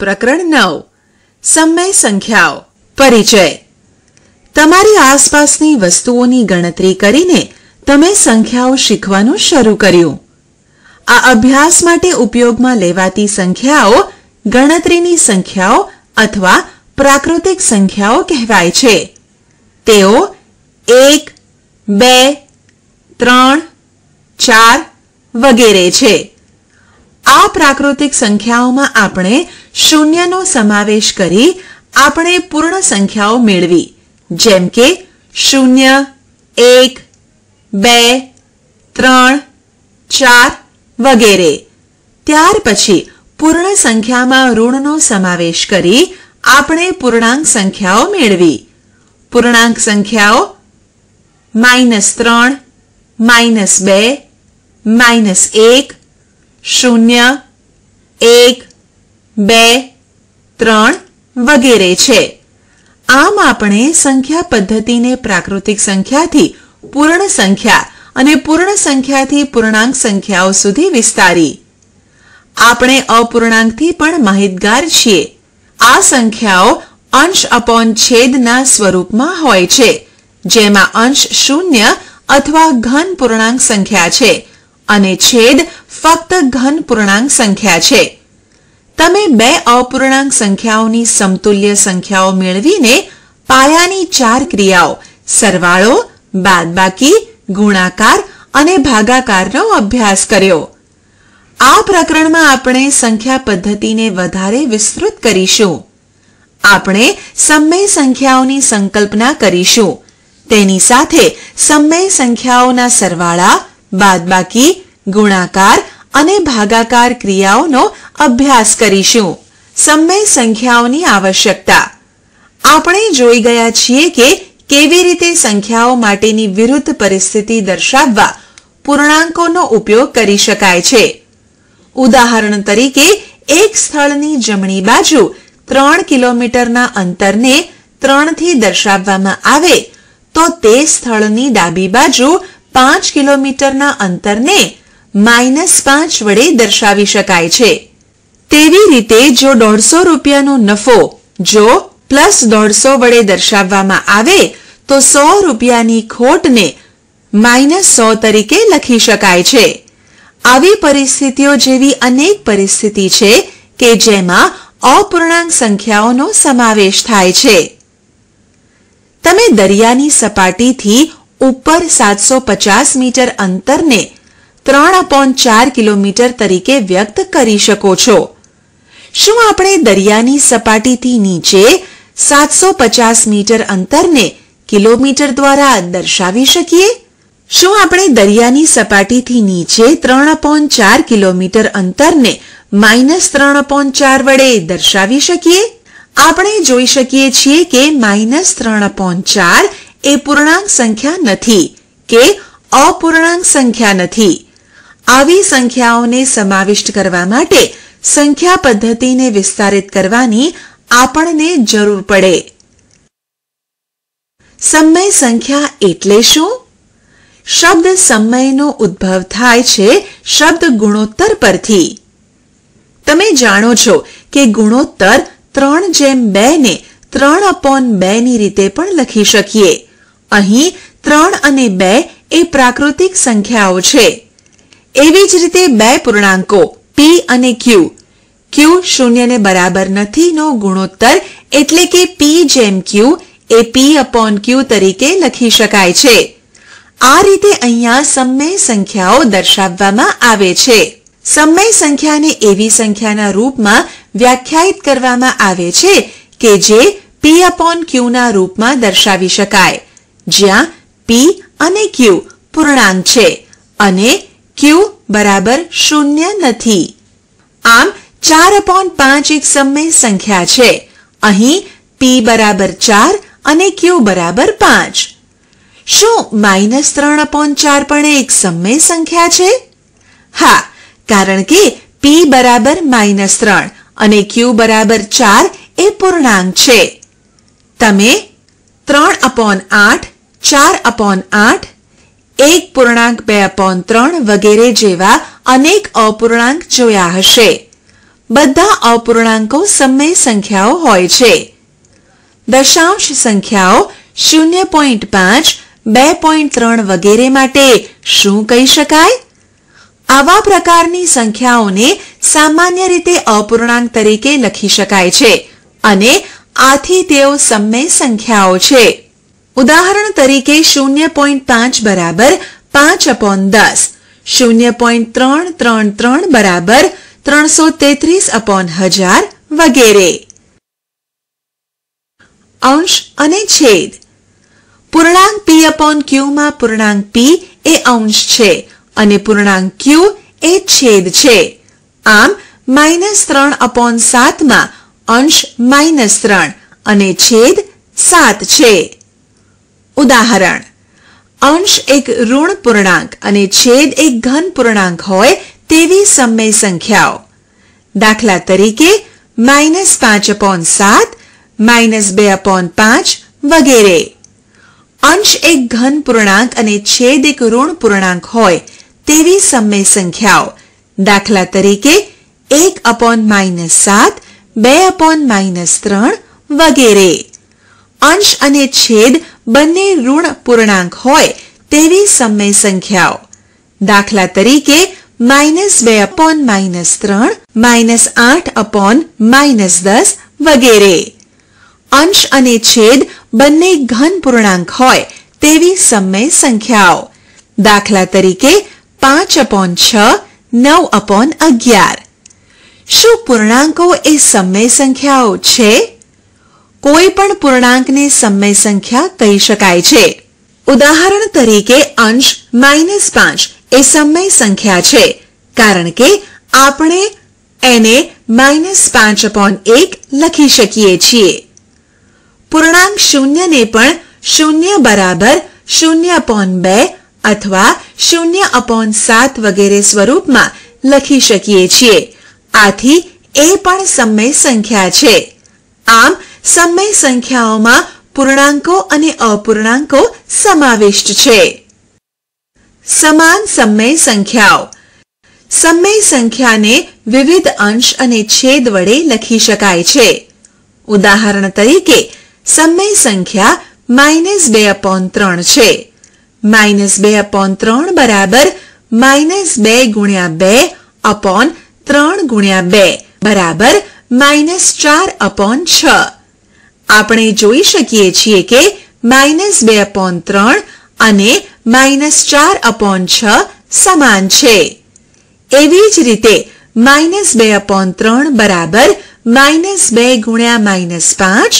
પ્રકરણ નવ સમય સંખ્યાઓ પરિચય તમારી આસપાસની વસ્તુઓની ગણતરી કરીને તમે સંખ્યાઓ શીખવાનું શરૂ કર્યું આ અભ્યાસ માટે ઉપયોગમાં લેવાતી સંખ્યાઓ ગણતરીની સંખ્યાઓ અથવા પ્રાકૃતિક સંખ્યાઓ કહેવાય છે તેઓ એક બે ત્રણ ચાર વગેરે છે આ પ્રાકૃતિક સંખ્યાઓમાં આપણે શૂન્યનો સમાવેશ કરી આપણે પૂર્ણ સંખ્યાઓ મેળવી જેમ કે શૂન્ય એક બે ત્રણ ચાર વગેરે ત્યાર પછી પૂર્ણ સંખ્યામાં ઋણનો સમાવેશ કરી આપણે પૂર્ણાંક સંખ્યાઓ મેળવી પૂર્ણાંક સંખ્યાઓ માઇનસ ત્રણ માઇનસ બે માઇનસ એક શૂન્ય એક બે ત્રણ વગેરે છે આમ આપણે સંખ્યા પદ્ધતિને પ્રાકૃતિક સંખ્યાથી પૂર્ણ સંખ્યા અને પૂર્ણ સંખ્યાથી પૂર્ણાંક સંખ્યાઓ સુધી વિસ્તારી આપણે અપૂર્ણાંકથી પણ માહિતગાર છીએ આ સંખ્યાઓ અંશ અપોન છેદના સ્વરૂપમાં હોય છે જેમાં અંશ શૂન્ય અથવા ઘન પૂર્ણાંક સંખ્યા છે અને છેદ ફક્ત ઘન પૂર્ણાંક સંખ્યા છે તમે બે અપૂર્ણાંક સંખ્યાઓની સમતુલ્ય સંખ્યાઓ મેળવીને પાયાની ચાર ક્રિયાઓ સરવાળો બાદબાકી ગુણાકાર અને ભાગાકારનો અભ્યાસ કર્યો આ પ્રકરણમાં આપણે સંખ્યા પદ્ધતિને વધારે વિસ્તૃત કરીશું આપણે સમય સંખ્યાઓની સંકલ્પના કરીશું તેની સાથે સમય સંખ્યાઓના સરવાળા બાદબાકી ગુણાકાર અને ભાગાકાર ક્રિયાઓનો અભ્યાસ કરીશું સમય સંખ્યાઓની આવશ્યકતા આપણે જોઈ ગયા છીએ કે કેવી રીતે સંખ્યાઓ માટેની વિરુદ્ધ પરિસ્થિતિ દર્શાવવા પૂર્ણાંકોનો ઉપયોગ કરી શકાય છે ઉદાહરણ તરીકે એક સ્થળની જમણી બાજુ ત્રણ કિલોમીટરના અંતરને ત્રણથી દર્શાવવામાં આવે તો તે સ્થળની ડાબી બાજુ પાંચ કિલોમીટરના અંતરને માઇનસ પાંચ વડે દર્શાવી શકાય છે તેવી રીતે જો દોઢસો રૂપિયાનો નફો જો પ્લસ દોઢસો વડે દર્શાવવામાં આવે તો સો રૂપિયાની ખોટને માઇનસ સો તરીકે લખી શકાય છે આવી પરિસ્થિતિઓ જેવી અનેક પરિસ્થિતિ છે કે જેમાં અપૂર્ણાંક સંખ્યાઓનો સમાવેશ થાય છે તમે દરિયાની સપાટીથી ઉપર સાતસો પચાસ મીટર અંતરને ત્રણ અપોન ચાર કિલોમીટર તરીકે વ્યક્ત કરી શકો છો શું આપણે દરિયાની સપાટીથી નીચે સાતસો પચાસ મીટર અંતરને કિલોમીટર દ્વારા દર્શાવી શકીએ શું આપણે દરિયાની સપાટીથી નીચે ત્રણ અપોન ચાર કિલોમીટર અંતરને માઇનસ ત્રણ અપોન ચાર વડે દર્શાવી શકીએ આપણે જોઈ શકીએ છીએ કે માઇનસ ત્રણ અપોન ચાર એ પૂર્ણાંક સંખ્યા નથી કે અપૂર્ણાંક સંખ્યા નથી આવી સંખ્યાઓને સમાવિષ્ટ કરવા માટે સંખ્યા પદ્ધતિને વિસ્તારિત કરવાની આપણને જરૂર પડે સમય સંખ્યા એટલે શું શબ્દ સમયનો ઉદ્ભવ થાય છે શબ્દ ગુણોત્તર પરથી તમે જાણો છો કે ગુણોત્તર ત્રણ જેમ બે ને ત્રણ અપોન બે ની રીતે પણ લખી શકીએ અહીં ત્રણ અને બે એ પ્રાકૃતિક સંખ્યાઓ છે એવી જ રીતે બે પૂર્ણાંકો પી અને ક્યુ ક્યુ શૂન્યને બરાબર નથીનો ગુણોત્તર એટલે કે પી જેમ ક્યુ એ પી અપોન ક્યુ તરીકે લખી શકાય છે આ રીતે અહીંયા સમય સંખ્યાઓ દર્શાવવામાં આવે છે સમય સંખ્યાને એવી સંખ્યાના રૂપમાં વ્યાખ્યાયિત કરવામાં આવે છે કે જે પી અપોન ક્યુના રૂપમાં દર્શાવી શકાય જ્યાં પી અને ક્યુ પૂર્ણાંક છે અને ક્યુ બરાબર શૂન્ય નથી આમ ચાર અપોન પાંચ એક સમય સંખ્યા છે અહીં પી બરાબર ચાર અને ક્યુ બરાબર પાંચ શું માઇનસ ત્રણ અપોન ચાર પણ એક સમય સંખ્યા છે હા કારણ કે પી બરાબર માઇનસ ત્રણ અને ક્યુ બરાબર ચાર એ પૂર્ણાંક છે તમે ત્રણ અપોન આઠ ચાર અપોન આઠ એક પૂર્ણાંક બે અપોન ત્રણ વગેરે જેવા અનેક અપૂર્ણાંક જોયા હશે બધા અપૂર્ણાંકો સમય સંખ્યાઓ હોય છે દશાંશ સંખ્યાઓ શૂન્ય પોઈન્ટ પાંચ બે પોઈન્ટ ત્રણ વગેરે માટે શું કહી શકાય આવા પ્રકારની સંખ્યાઓને સામાન્ય રીતે અપૂર્ણાંક તરીકે લખી શકાય છે અને આથી તેઓ સમય સંખ્યાઓ છે ઉદાહરણ તરીકે શૂન્ય પોઈન્ટ પાંચ બરાબર પાંચ અપોન દસ શૂન્ય પોઈન્ટ ત્રણ ત્રણ ત્રણ બરાબર ત્રણસો તેત્રીસ અપોન હજાર વગેરે અંશ અને છેદ પૂર્ણાંક પી અપોન ક્યુમાં પૂર્ણાંક પી એ અંશ છે અને પૂર્ણાંક ક્યુ એ છેદ છે આમ માઇનસ ત્રણ અપોન સાતમાં અંશ માઇનસ ત્રણ અને છેદ સાત છે ઉદાહરણ અંશ એક ઋણ પૂર્ણાંક અને છેદ એક ઘન પૂર્ણાંક હોય તેવી સમય સંખ્યાઓ દાખલા તરીકે માઇનસ પાંચ અપોન સાત માઇનસ બે અપોન પાંચ વગેરે અંશ એક ઘન પૂર્ણાંક અને છેદ એક ઋણ પૂર્ણાંક હોય તેવી સમય સંખ્યાઓ દાખલા તરીકે એક અપોન માઇનસ સાત બે અપોન માઇનસ ત્રણ વગેરે અંશ અને છેદ બંને ઋણ પૂર્ણાંક હોય તેવી સમય સંખ્યાઓ દાખલા તરીકે માઇનસ બે અપોન માઇનસ ત્રણ માઇનસ આઠ અપોન માઇનસ દસ વગેરે અંશ અને છેદ બંને ઘન પૂર્ણાંક હોય તેવી સમય સંખ્યાઓ દાખલા તરીકે પાંચ અપોન છ નવ અપોન અગિયાર શું પૂર્ણાંકો એ સમય સંખ્યાઓ છે કોઈ પણ પૂર્ણાંકને સમય સંખ્યા કહી શકાય છે ઉદાહરણ તરીકે અંશ માઇનસ પાંચ એ સમય સંખ્યા છે કારણ કે આપણે એને માઇનસ પાંચ અપોન એક લખી શકીએ છીએ પૂર્ણાંક શૂન્યને પણ શૂન્ય બરાબર શૂન્ય અપોન બે અથવા શૂન્ય અપોન સાત વગેરે સ્વરૂપમાં લખી શકીએ છીએ આથી એ પણ સમય સંખ્યા છે આમ સમય સંખ્યાઓમાં પૂર્ણાંકો અને અપૂર્ણાંકો સમાવિષ્ટ છે સમાન સમય સંખ્યાઓ સમય સંખ્યાને વિવિધ અંશ અને છેદ વડે લખી શકાય છે ઉદાહરણ તરીકે સમય સંખ્યા માઇનસ બે અપોન ત્રણ છે માઇનસ બે અપોન ત્રણ બરાબર માઇનસ બે ગુણ્યા બે અપોન ત્રણ ગુણ્યા બે બરાબર માઇનસ ચાર અપોન છ આપણે જોઈ શકીએ છીએ કે માઇનસ બે અપોન ત્રણ અને માઇનસ ચાર અપોન છ સમાન છે એવી જ રીતે માઇનસ બે અપોન ત્રણ બરાબર માઇનસ બે ગુણ્યા માઇનસ પાંચ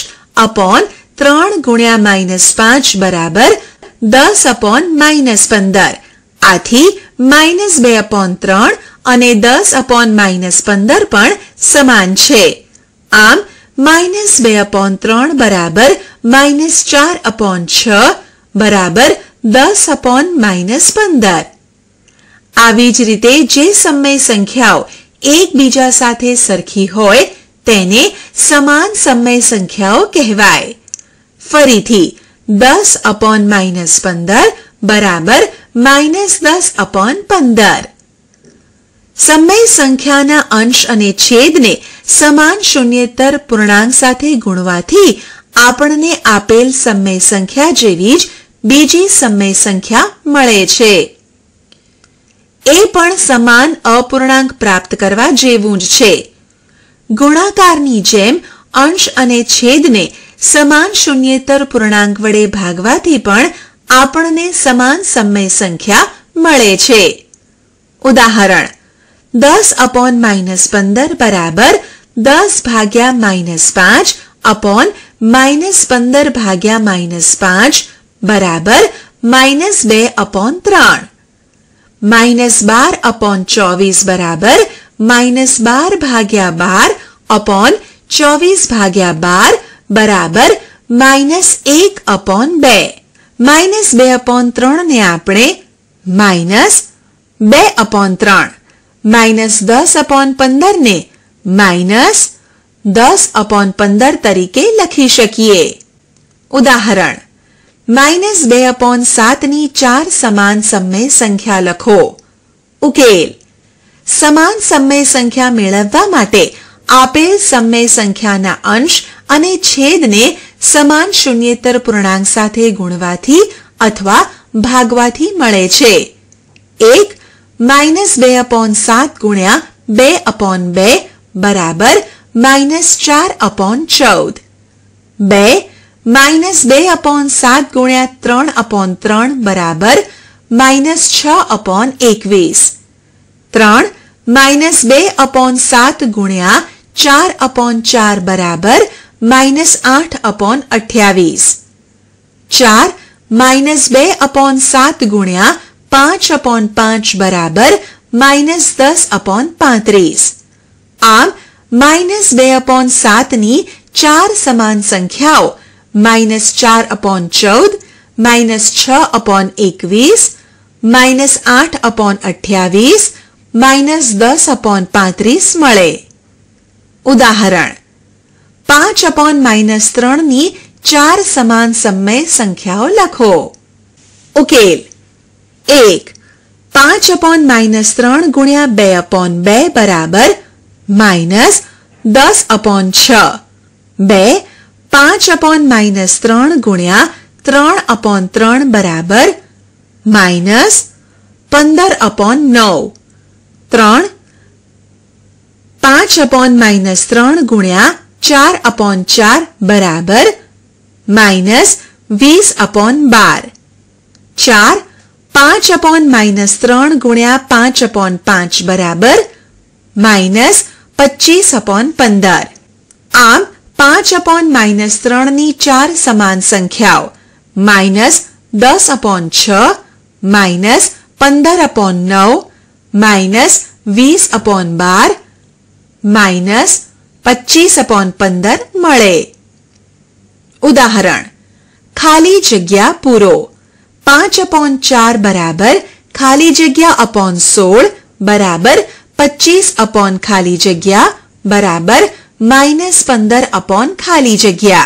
અપોન ત્રણ ગુણ્યા માઇનસ પાંચ બરાબર દસ અપોન માઇનસ પંદર આથી માઇનસ બે અપોન ત્રણ અને દસ અપોન માઇનસ પંદર પણ સમાન છે આમ માઇનસ બે અપોન ત્રણ બરાબર માઇનસ ચાર અપોન છ બરાબર દસ અપોન માઇનસ પંદર આવી જ રીતે જે સમય સંખ્યાઓ એકબીજા સાથે સરખી હોય તેને સમાન સમય સંખ્યાઓ કહેવાય ફરીથી દસ અપોન માઇનસ પંદર બરાબર માઇનસ દસ અપોન પંદર સમય સંખ્યાના અંશ અને છેદને સમાન શૂન્યેતર પૂર્ણાંક સાથે ગુણવાથી આપણને આપેલ સમય સંખ્યા જેવી જ બીજી સમય સંખ્યા મળે છે એ પણ સમાન અપૂર્ણાંક પ્રાપ્ત કરવા જેવું જ છે ગુણાકારની જેમ અંશ અને છેદને સમાન શૂન્યેતર પૂર્ણાંક વડે ભાગવાથી પણ આપણને સમાન સમય સંખ્યા મળે છે ઉદાહરણ દસ અપોન માઇનસ પંદર બરાબર दस भाग्या माइनस पांच अपॉन माइनस पंदर भाग्या माइनस पांच बराबर माइनस बे अपॉन त्राण माइनस बार अपॉन चौबीस बराबर माइनस बार भाग्या बार अपॉन चौबीस भाग्या बार बराबर माइनस एक अपॉन बे माइनस बे अपॉन त्रण ने अपने माइनस बे अपॉन त्राण माइनस दस अपॉन पंदर ने માઇનસ દસ અપોન પંદર તરીકે લખી શકીએ ઉદાહરણ માઇનસ બે અપોન સાતની ચાર સમાન સમય સંખ્યા લખો ઉકેલ સમાન સમય સંખ્યા મેળવવા માટે આપેલ સમય સંખ્યાના અંશ અને છેદને સમાન શૂન્યેતર પૂર્ણાંક સાથે ગુણવાથી અથવા ભાગવાથી મળે છે એક માઇનસ બે અપોન સાત ગુણ્યા બે અપોન બે बराबर मईनस चार अपॉन चौद बे माइनस बे अपॉन सात गुण्या त्रण अपॉन त्रण बराबर माइनस छ अपॉन एकवीस त्रण माइनस बे अपॉन सात गुण्या चार अपॉन चार बराबर मईनस आठ अपॉन अठयावीस चार माइनस बे अपॉन सात गुण्या पांच अपॉन पांच बराबर मईनस दस अपॉन पांतरीस आम माइनस बे अपॉन सात चार समान संख्याओ माइनस चार अपॉन चौद माइनस छ अपॉन एक माइनस आठ अपॉन अठयावीस माइनस दस अपॉन पात मे उदाहरण पांच अपॉन माइनस त्री चार समान समय संख्याओ लखो उकेल एक पांच अपॉन माइनस त्र गुण्या बे अपॉन बे बराबर माइनस दस अपॉन छ पांच अपॉन माइनस त्र गुण्या त्र अपॉन त्र बराबर माइनस पंदर अपॉन नौ त्र पांच अपॉन माइनस त्र गुण्या चार अपॉन चार बराबर माइनस वीस अपॉन बार चार पांच अपॉन माइनस त्रन गुण्या पांच अपॉन पांच बराबर माइनस पच्चीस अपॉन पंदर आम पांच अपॉन माइनस त्री चार सामान संख्याओ माइनस दस अपॉन छ पंदर अपॉन नौ माइनस वीस अपॉन बार माइनस पच्चीस अपॉन पंदर मे उदाहरण खाली जगह पूरो पांच अपॉन चार बराबर खाली जगह अपॉन सोल बराबर 25 अपॉन खाली जगह बराबर -15 अपॉन खाली जगह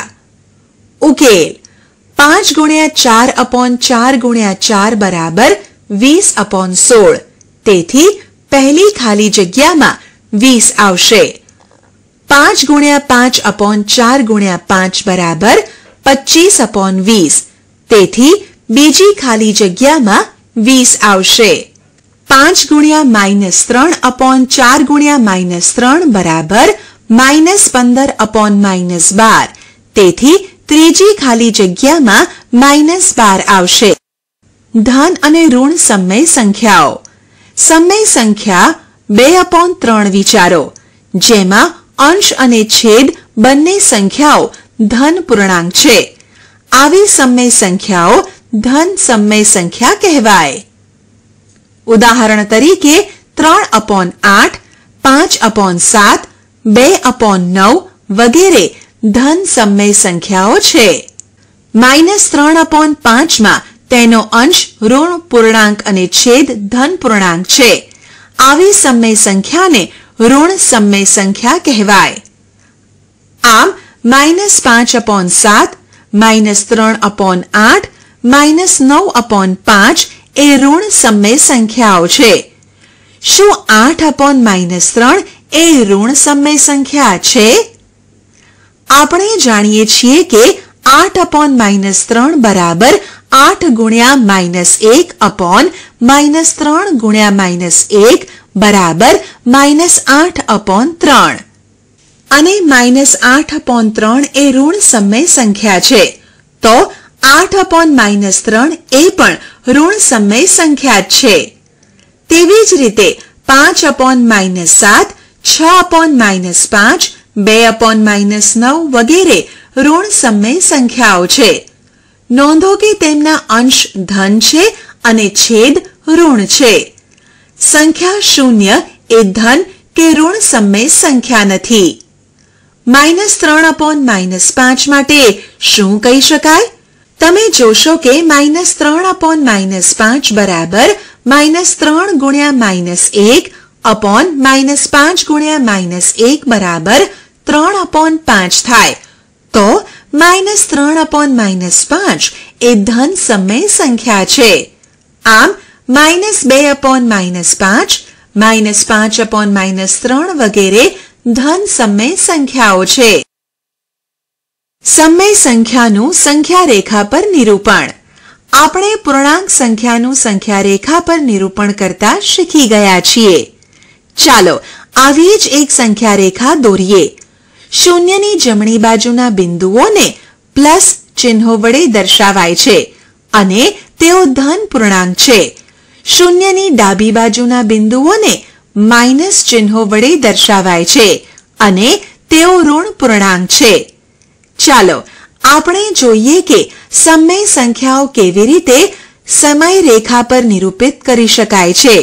ओके 5 * 4 / 4 * 4 = 20 / 16 તેથી પહેલી ખાલી જગ્યામાં 20 આવશે 5 * 5 / 4 * 5 = 25 / 20 તેથી બીજી ખાલી જગ્યામાં 20 આવશે પાંચ ગુણ્યા માઇનસ ત્રણ અપોન ચાર ગુણ્યા માઇનસ ત્રણ બરાબર માઇનસ પંદર અપોન માઇનસ બાર તેથી ત્રીજી ખાલી જગ્યામાં માઇનસ બાર આવશે ધન અને ઋણ સમય સંખ્યાઓ સમય સંખ્યા બે અપોન ત્રણ વિચારો જેમાં અંશ અને છેદ બંને સંખ્યાઓ ધન પૂર્ણાંક છે આવી સમય સંખ્યાઓ ધન સમય સંખ્યા કહેવાય ઉદાહરણ તરીકે ત્રણ અપોન આઠ પાંચ અપોન સાત બે અપોન નવ વગેરે ધન સમય સંખ્યાઓ છે માઇનસ ત્રણ અપોન પાંચમાં તેનો અંશ ઋણ પૂર્ણાંક અને છેદ ધન પૂર્ણાંક છે આવી સમય સંખ્યાને ઋણ સમય સંખ્યા કહેવાય આમ માઇનસ પાંચ અપોન સાત માઇનસ ત્રણ અપોન આઠ માઇનસ નવ અપોન પાંચ એ ઋણ સમય સંખ્યાઓ છે શું આઠ અપોન માઇનસ ત્રણ એ ઋણ સમય સંખ્યા છે આપણે જાણીએ છીએ કે આઠ અપોન માઇનસ ત્રણ બરાબર આઠ ગુણ્યા માઇનસ એક અપોન માઇનસ ત્રણ ગુણ્યા માઇનસ એક બરાબર માઇનસ આઠ અપોન ત્રણ અને માઇનસ આઠ અપોન ત્રણ એ ઋણ સમય સંખ્યા છે તો આઠ અપોન માઇનસ ત્રણ એ પણ ઋણ સમય સંખ્યા છે તેવી જ રીતે પાંચ અપોન માઇનસ સાત છ અપોન માઇનસ પાંચ બે અપોન માઇનસ નવ વગેરે ઋણ સમય સંખ્યાઓ છે નોંધો કે તેમના અંશ ધન છે અને છેદ ઋણ છે સંખ્યા શૂન્ય એ ધન કે ઋણ સમય સંખ્યા નથી માઇનસ ત્રણ અપોન માઇનસ પાંચ માટે શું કહી શકાય તમે જોશો કે માઇનસ ત્રણ અપોન માઇનસ પાંચ બરાબર માઇનસ ત્રણ ગુણ્યા માઇનસ એક અપોન માઇનસ પાંચ ગુણ્યા માઇનસ એક બરાબર ત્રણ અપોન પાંચ થાય તો માઇનસ ત્રણ અપોન માઇનસ પાંચ એ ધન સમય સંખ્યા છે આમ માઇનસ બે અપોન માઇનસ પાંચ માઇનસ પાંચ અપોન માઇનસ ત્રણ વગેરે ધન સમય સંખ્યાઓ છે સમય સંખ્યાનું સંખ્યા રેખા પર નિરૂપણ આપણે પૂર્ણાંક સંખ્યાનું સંખ્યા રેખા પર નિરૂપણ કરતા શીખી ગયા છીએ ચાલો આવી જ એક સંખ્યા રેખા દોરીએ શૂન્યની જમણી બાજુના બિંદુઓને પ્લસ ચિહ્નો વડે દર્શાવાય છે અને તેઓ ધન પૂર્ણાંક છે શૂન્યની ડાબી બાજુના બિંદુઓને માઇનસ ચિહ્નો વડે દર્શાવાય છે અને તેઓ ઋણ પૂર્ણાંક છે ચાલો આપણે જોઈએ કે સમય સંખ્યાઓ કેવી રીતે સમય રેખા પર નિરૂપિત કરી શકાય છે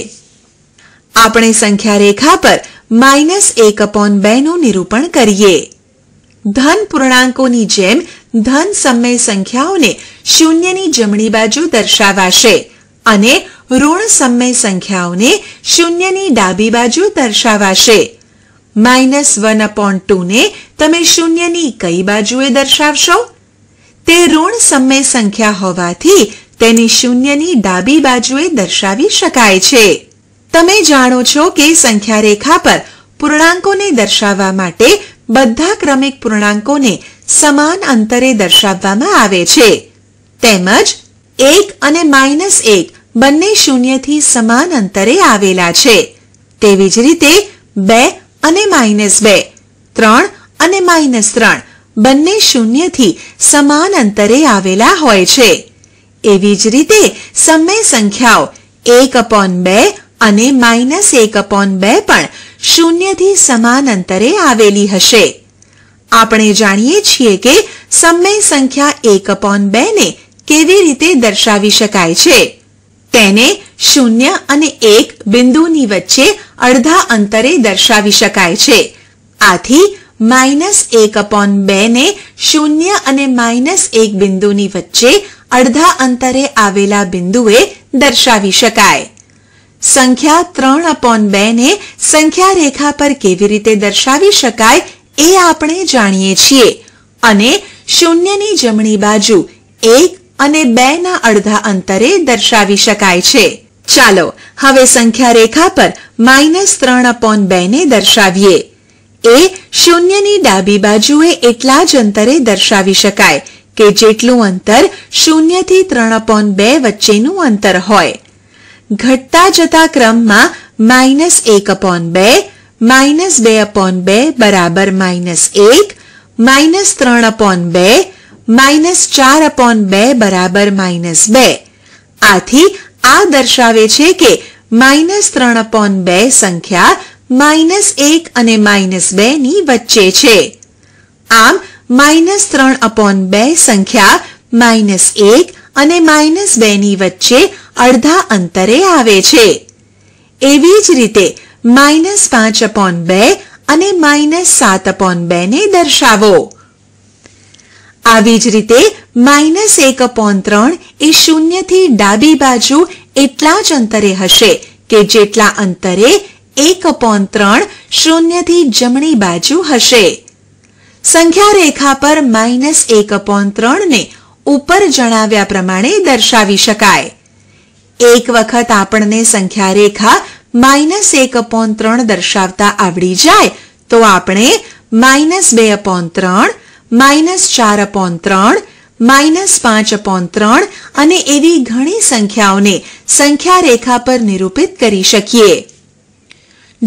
આપણે સંખ્યા રેખા પર માઇનસ એક અપોન બે નું નિરૂપણ કરીએ ધન પૂર્ણાંકોની જેમ ધન સમય સંખ્યાઓને શૂન્યની જમણી બાજુ દર્શાવાશે અને ઋણ સમય સંખ્યાઓને શૂન્યની ડાબી બાજુ દર્શાવાશે માઇનસ વન અપોન ટુને તમે શૂન્યની કઈ બાજુએ દર્શાવશો તે ઋણ સમય સંખ્યા હોવાથી તેની શૂન્યની ડાબી બાજુએ દર્શાવી શકાય છે તમે જાણો છો કે સંખ્યા રેખા પર પૂર્ણાંકોને દર્શાવવા માટે બધા ક્રમિક પૂર્ણાંકોને સમાન અંતરે દર્શાવવામાં આવે છે તેમજ એક અને માઇનસ એક બંને શૂન્યથી સમાન અંતરે આવેલા છે તેવી જ રીતે બે અને માઇનસ બે ત્રણ અને માઇનસ ત્રણ બંને શૂન્યથી સમાન અંતરે આવેલા હોય છે એવી જ રીતે સમય સંખ્યાઓ એક અપોન બે અને માઇનસ એક અપોન બે પણ શૂન્યથી સમાન અંતરે આવેલી હશે આપણે જાણીએ છીએ કે સમય સંખ્યા એક અપોન બે ને કેવી રીતે દર્શાવી શકાય છે તેને શૂન્ય અને એક બિંદુની વચ્ચે અડધા અંતરે દર્શાવી શકાય છે આથી માઇનસ એક અપોન બે ને શૂન્ય અને માઇનસ એક બિંદુની વચ્ચે અડધા અંતરે આવેલા બિંદુએ દર્શાવી શકાય સંખ્યા ત્રણ અપોન બે ને સંખ્યા રેખા પર કેવી રીતે દર્શાવી શકાય એ આપણે જાણીએ છીએ અને શૂન્યની જમણી બાજુ એક અને બે ના અડધા અંતરે દર્શાવી શકાય છે ચાલો હવે સંખ્યા રેખા પર માઇનસ ત્રણ અપોન બે ને દર્શાવીએ એ શૂન્યની ડાબી બાજુએ એટલા જ અંતરે દર્શાવી શકાય કે જેટલું અંતર શૂન્યથી ત્રણ અપોન બે વચ્ચેનું અંતર હોય ઘટતા જતા ક્રમમાં માઇનસ એક અપોન બે માઇનસ બે અપોન બે બરાબર માઇનસ એક માઇનસ ત્રણ અપોન બે માઇનસ ચાર અપોન બે બરાબર માઇનસ બે આથી આ દર્શાવે છે કે માઇનસ ત્રણ અપોન બે સંખ્યા માઇનસ એક અને માઇનસ બે ની વચ્ચે છે આમ માઇનસ ત્રણ અપોન બે સંખ્યા માઇનસ એક અને માઇનસ બે ની વચ્ચે અડધા અંતરે આવે છે એવી જ રીતે માઇનસ પાંચ અપોન બે અને માઇનસ સાત અપોન બે ને દર્શાવો આવી જ રીતે માઇનસ એક અપોન ત્રણ એ શૂન્યથી ડાબી બાજુ એટલા જ અંતરે હશે કે જેટલા અંતરે એક અપોન ત્રણ શૂન્યથી જમણી બાજુ હશે સંખ્યા રેખા પર માઇનસ એક અપોન ત્રણને ઉપર જણાવ્યા પ્રમાણે દર્શાવી શકાય એક વખત આપણને સંખ્યા રેખા માઇનસ એક અપોન ત્રણ દર્શાવતા આવડી જાય તો આપણે માઇનસ બે અપોન ત્રણ માઇનસ ચાર અપોન ત્રણ માઇનસ પાંચ અપોન ત્રણ અને એવી ઘણી સંખ્યાઓને સંખ્યા રેખા પર નિરૂપિત કરી શકીએ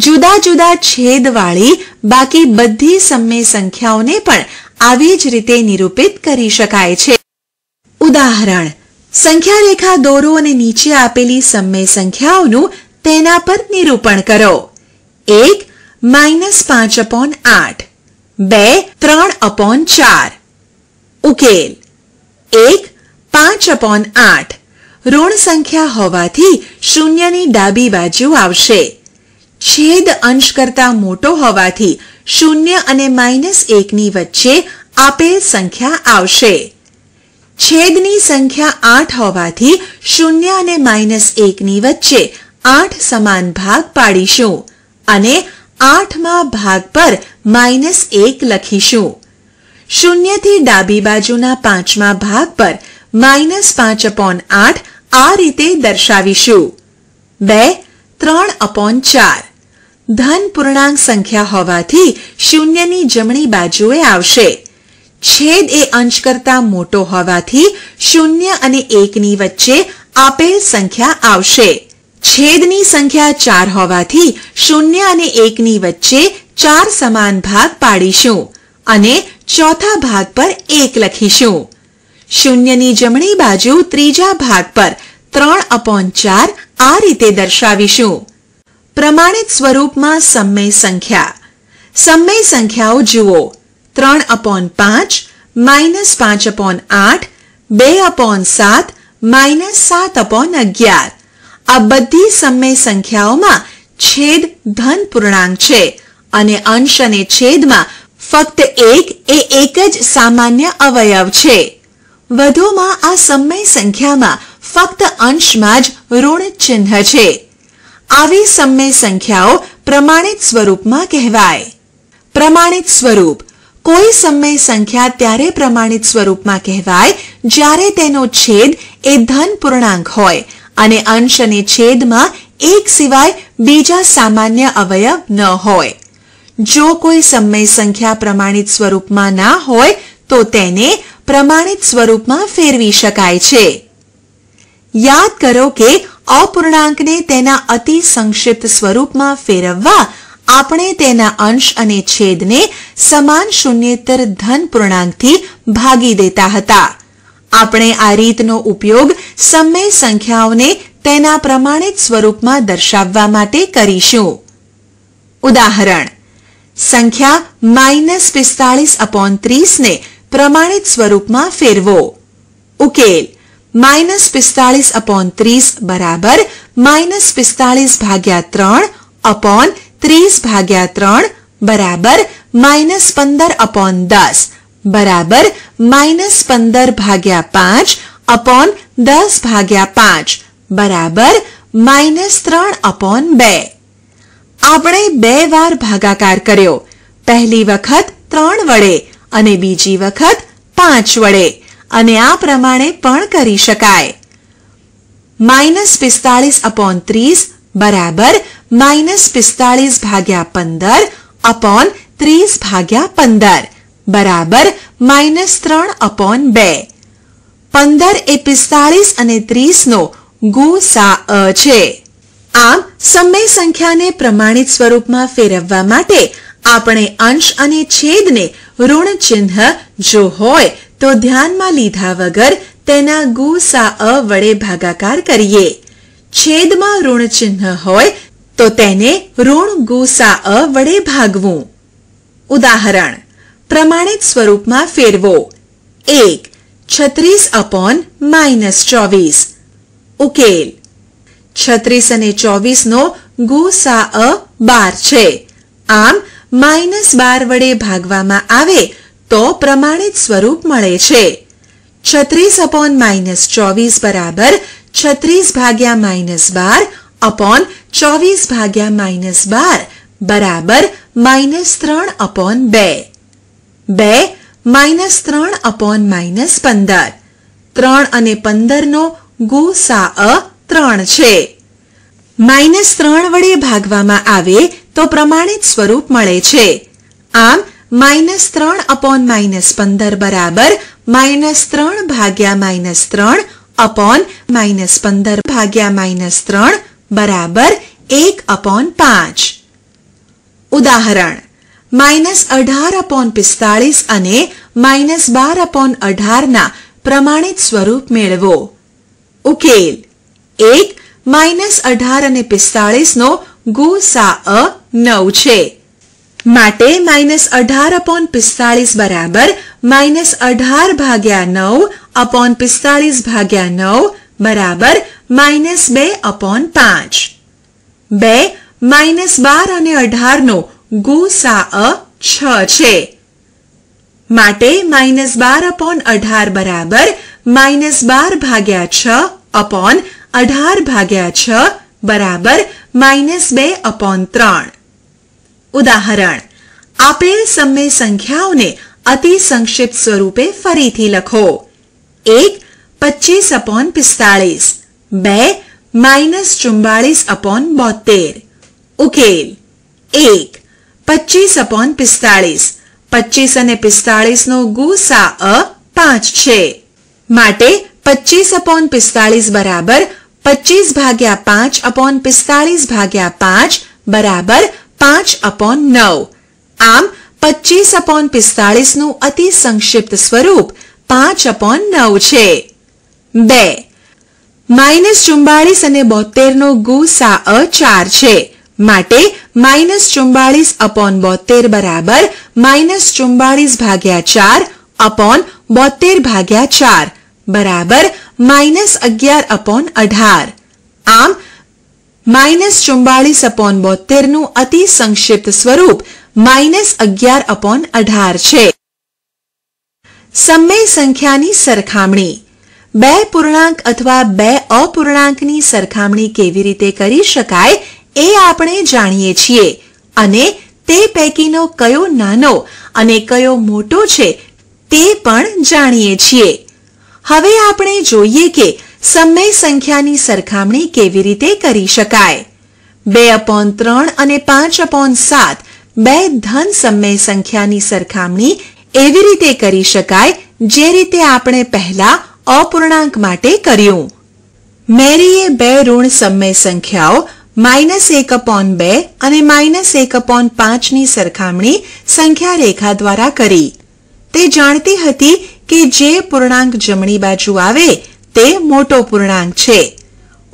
જુદા જુદા છેદવાળી બાકી બધી સમય સંખ્યાઓને પણ આવી જ રીતે નિરૂપિત કરી શકાય છે ઉદાહરણ સંખ્યા રેખા દોરો અને નીચે આપેલી સમય સંખ્યાઓનું તેના પર નિરૂપણ કરો એક માઇનસ પાંચ અપોન આઠ બે ત્રણ અપોન ચાર ઉકેલ એક પાંચ અપોન આઠ ઋણ સંખ્યા હોવાથી શૂન્યની ડાબી બાજુ આવશે છેદ અંશ કરતા મોટો હોવાથી શૂન્ય અને માઇનસ એકની વચ્ચે આપેલ સંખ્યા આવશે છેદની સંખ્યા આઠ હોવાથી શૂન્ય અને માઇનસ એકની વચ્ચે આઠ સમાન ભાગ પાડીશું અને આઠમા ભાગ પર માઇનસ એક લખીશું શૂન્યથી ડાબી બાજુના પાંચમા ભાગ પર માઇનસ પાંચ અપોન આઠ આ રીતે દર્શાવીશું બે ત્રણ અપોન ચાર ધન પૂર્ણાંક સંખ્યા હોવાથી શૂન્યની જમણી બાજુએ આવશે છેદ એ અંશ કરતા મોટો હોવાથી શૂન્ય અને એકની વચ્ચે આપેલ સંખ્યા આવશે છેદની સંખ્યા ચાર હોવાથી શૂન્ય અને એકની વચ્ચે ચાર સમાન ભાગ પાડીશું અને ચોથા ભાગ પર એક લખીશું શૂન્યની જમણી બાજુ ત્રીજા ભાગ પર ત્રણ અપોન ચાર આ રીતે દર્શાવીશું પ્રમાણિત સ્વરૂપમાં સમય સંખ્યા સમય સંખ્યાઓ જુઓ ત્રણ અપોન પાંચ માઇનસ પાંચ અપોન આઠ બે અપોન સાત માઇનસ સાત અપોન અગિયાર આ બધી સમય સંખ્યાઓમાં છેદ ધન પૂર્ણાંક છે અને અંશ અને છેદમાં ફક્ત એક એ એક જ સામાન્ય અવયવ છે વધુમાં આ સમય સંખ્યામાં ફક્ત અંશમાં જ ઋણ ચિહ્ન છે આવી સમય સંખ્યાઓ પ્રમાણિત સ્વરૂપમાં કહેવાય પ્રમાણિત સ્વરૂપ કોઈ સમય સંખ્યા ત્યારે પ્રમાણિત સ્વરૂપમાં કહેવાય જ્યારે તેનો છેદ એ ધન પૂર્ણાંક હોય અને અંશ અને છેદમાં એક સિવાય બીજા સામાન્ય અવયવ ન હોય જો કોઈ સમય સંખ્યા પ્રમાણિત સ્વરૂપમાં ના હોય તો તેને પ્રમાણિત સ્વરૂપમાં ફેરવી શકાય છે યાદ કરો કે અપૂર્ણાંકને તેના અતિ સંક્ષિપ્ત સ્વરૂપમાં ફેરવવા આપણે તેના અંશ અને છેદને સમાન શૂન્યેતર ધન પૂર્ણાંકથી ભાગી દેતા હતા આપણે આ રીતનો ઉપયોગ સમય સંખ્યાઓને તેના પ્રમાણિત સ્વરૂપમાં દર્શાવવા માટે કરીશું ઉદાહરણ સંખ્યા માઇનસ પિસ્તાળીસ અપોન ત્રીસને પ્રમાણિત સ્વરૂપમાં ફેરવો ઉકેલ માઇનસ પિસ્તાળીસ અપોન ત્રીસ બરાબર માઇનસ પિસ્તાળીસ ભાગ્યા ત્રણ અપોન ત્રીસ ભાગ્યા ત્રણ બરાબર માઇનસ પંદર અપોન દસ બરાબર માઇનસ પંદર ભાગ્યા પાંચ અપોન દસ ભાગ્યા પાંચ બરાબર માઇનસ ત્રણ અપોન બે આપણે બે વાર ભાગાકાર કર્યો પહેલી વખત ત્રણ વડે અને બીજી વખત પાંચ વડે અને આ પ્રમાણે પણ કરી શકાય માઇનસ પિસ્તાળીસ અપોન ત્રીસ બરાબર માઇનસ પિસ્તાળીસ ભાગ્યા પંદર અપોન ત્રીસ ભાગ્યા પંદર બરાબર માઇનસ ત્રણ અપોન બે પંદર એ પિસ્તાળીસ અને ત્રીસનો ગુ સા અ છે આમ સમય સંખ્યાને પ્રમાણિત સ્વરૂપમાં ફેરવવા માટે આપણે અંશ અને છેદને ઋણ ચિહ્ન જો હોય તો ધ્યાનમાં લીધા વગર તેના ગુ સા અ વડે ભાગાકાર કરીએ છેદમાં ઋણ ચિહ્ન હોય તો તેને ઋણ ગુ સા અ વડે ભાગવું ઉદાહરણ પ્રમાણિત સ્વરૂપમાં ફેરવો એક છત્રીસ અપોન માઇનસ ચોવીસ ઉકેલ છત્રીસ અને ચોવીસનો ગુ સા અ બાર છે આમ માઇનસ બાર વડે ભાગવામાં આવે તો પ્રમાણિત સ્વરૂપ મળે છે છત્રીસ અપોન માઇનસ ચોવીસ બરાબર છત્રીસ ભાગ્યા માઇનસ બાર અપોન ચોવીસ ભાગ્યા માઇનસ બાર બરાબર માઇનસ ત્રણ અપોન બે બે માઇનસ ત્રણ અપોન માઇનસ પંદર ત્રણ અને પંદરનો ગુ સા અ ત્રણ છે માઇનસ ત્રણ વડે ભાગવામાં આવે તો પ્રમાણિત સ્વરૂપ મળે છે આમ માઇનસ ત્રણ અપોન માઇનસ પંદર બરાબર માઇનસ ત્રણ ભાગ્યા માઇનસ ત્રણ અપોન માઇનસ પંદર ભાગ્યા માઇનસ ત્રણ બરાબર એક અપોન પાંચ ઉદાહરણ માઇનસ અઢાર અપોન પિસ્તાળીસ અને માઇનસ બાર અપોન અઢારના પ્રમાણિત સ્વરૂપ મેળવો ઉકેલ એક માઇનસ અઢાર અને પિસ્તાળીસનો ગુ સા અ નવ છે માટે માઇનસ અઢાર અપોન પિસ્તાળીસ બરાબર માઇનસ અઢાર ભાગ્યા નવ અપોન પિસ્તાળીસ ભાગ્યા નવ બરાબર માઇનસ બે અપોન પાંચ બે માઇનસ બાર અને અઢારનો गुसा बार अपोन अठार बराबर माइनस बार भाग्या छन अठार भाग्या छ बराबर माइनस बे अपॉन त्र उदाहरण आप संख्याओं ने अति संक्षिप्त स्वरूप फरी लखो एक पच्चीस अपोन पिस्तालीस बे मईनस चुम्बालीस अपोन बोतेर उकेल एक પચીસ અપોન પિસ્તાળીસ પચીસ અને પિસ્તાળીસનો ગુ સા અ પાંચ છે માટે પચીસ અપોન પિસ્તાળીસ બરાબર પચીસ ભાગ્યા પાંચ અપોન પિસ્તાળીસ ભાગ્યા પાંચ બરાબર પાંચ અપોન નવ આમ પચીસ અપોન પિસ્તાળીસનું અતિ સંક્ષિપ્ત સ્વરૂપ પાંચ અપોન નવ છે બે માઇનસ ચુમ્બાળીસ અને બોતેરનો ગુ સા અ ચાર છે માટે માઇનસ ચુંબાળીસ અપોન બોતેર બરાબર માઇનસ ચુંબાળીસ ભાગ્યા ચાર અપોન બોતેર ભાગ્યા ચાર બરાબર માઇનસ અગિયાર અપોન અઢાર આમ માઇનસ ચુંબાળીસ અપોન બોતેરનું અતિ સંક્ષિપ્ત સ્વરૂપ માઇનસ અગિયાર અપોન અઢાર છે સમય સંખ્યાની સરખામણી બે પૂર્ણાંક અથવા બે અપૂર્ણાંકની સરખામણી કેવી રીતે કરી શકાય એ આપણે જાણીએ છીએ અને તે પૈકીનો કયો નાનો અને કયો મોટો છે તે પણ જાણીએ છીએ હવે આપણે જોઈએ કે સમય સંખ્યાની સરખામણી કેવી રીતે કરી શકાય બે અપોન ત્રણ અને પાંચ અપોન સાત બે ધન સમય સંખ્યાની સરખામણી એવી રીતે કરી શકાય જે રીતે આપણે પહેલા અપૂર્ણાંક માટે કર્યું મેરીએ બે ઋણ સમય સંખ્યાઓ માઇનસ એક અપોન બે અને માઇનસ એક અપોન પાંચની સરખામણી સંખ્યા રેખા દ્વારા કરી તે જાણતી હતી કે જે પૂર્ણાંક જમણી બાજુ આવે તે મોટો પૂર્ણાંક છે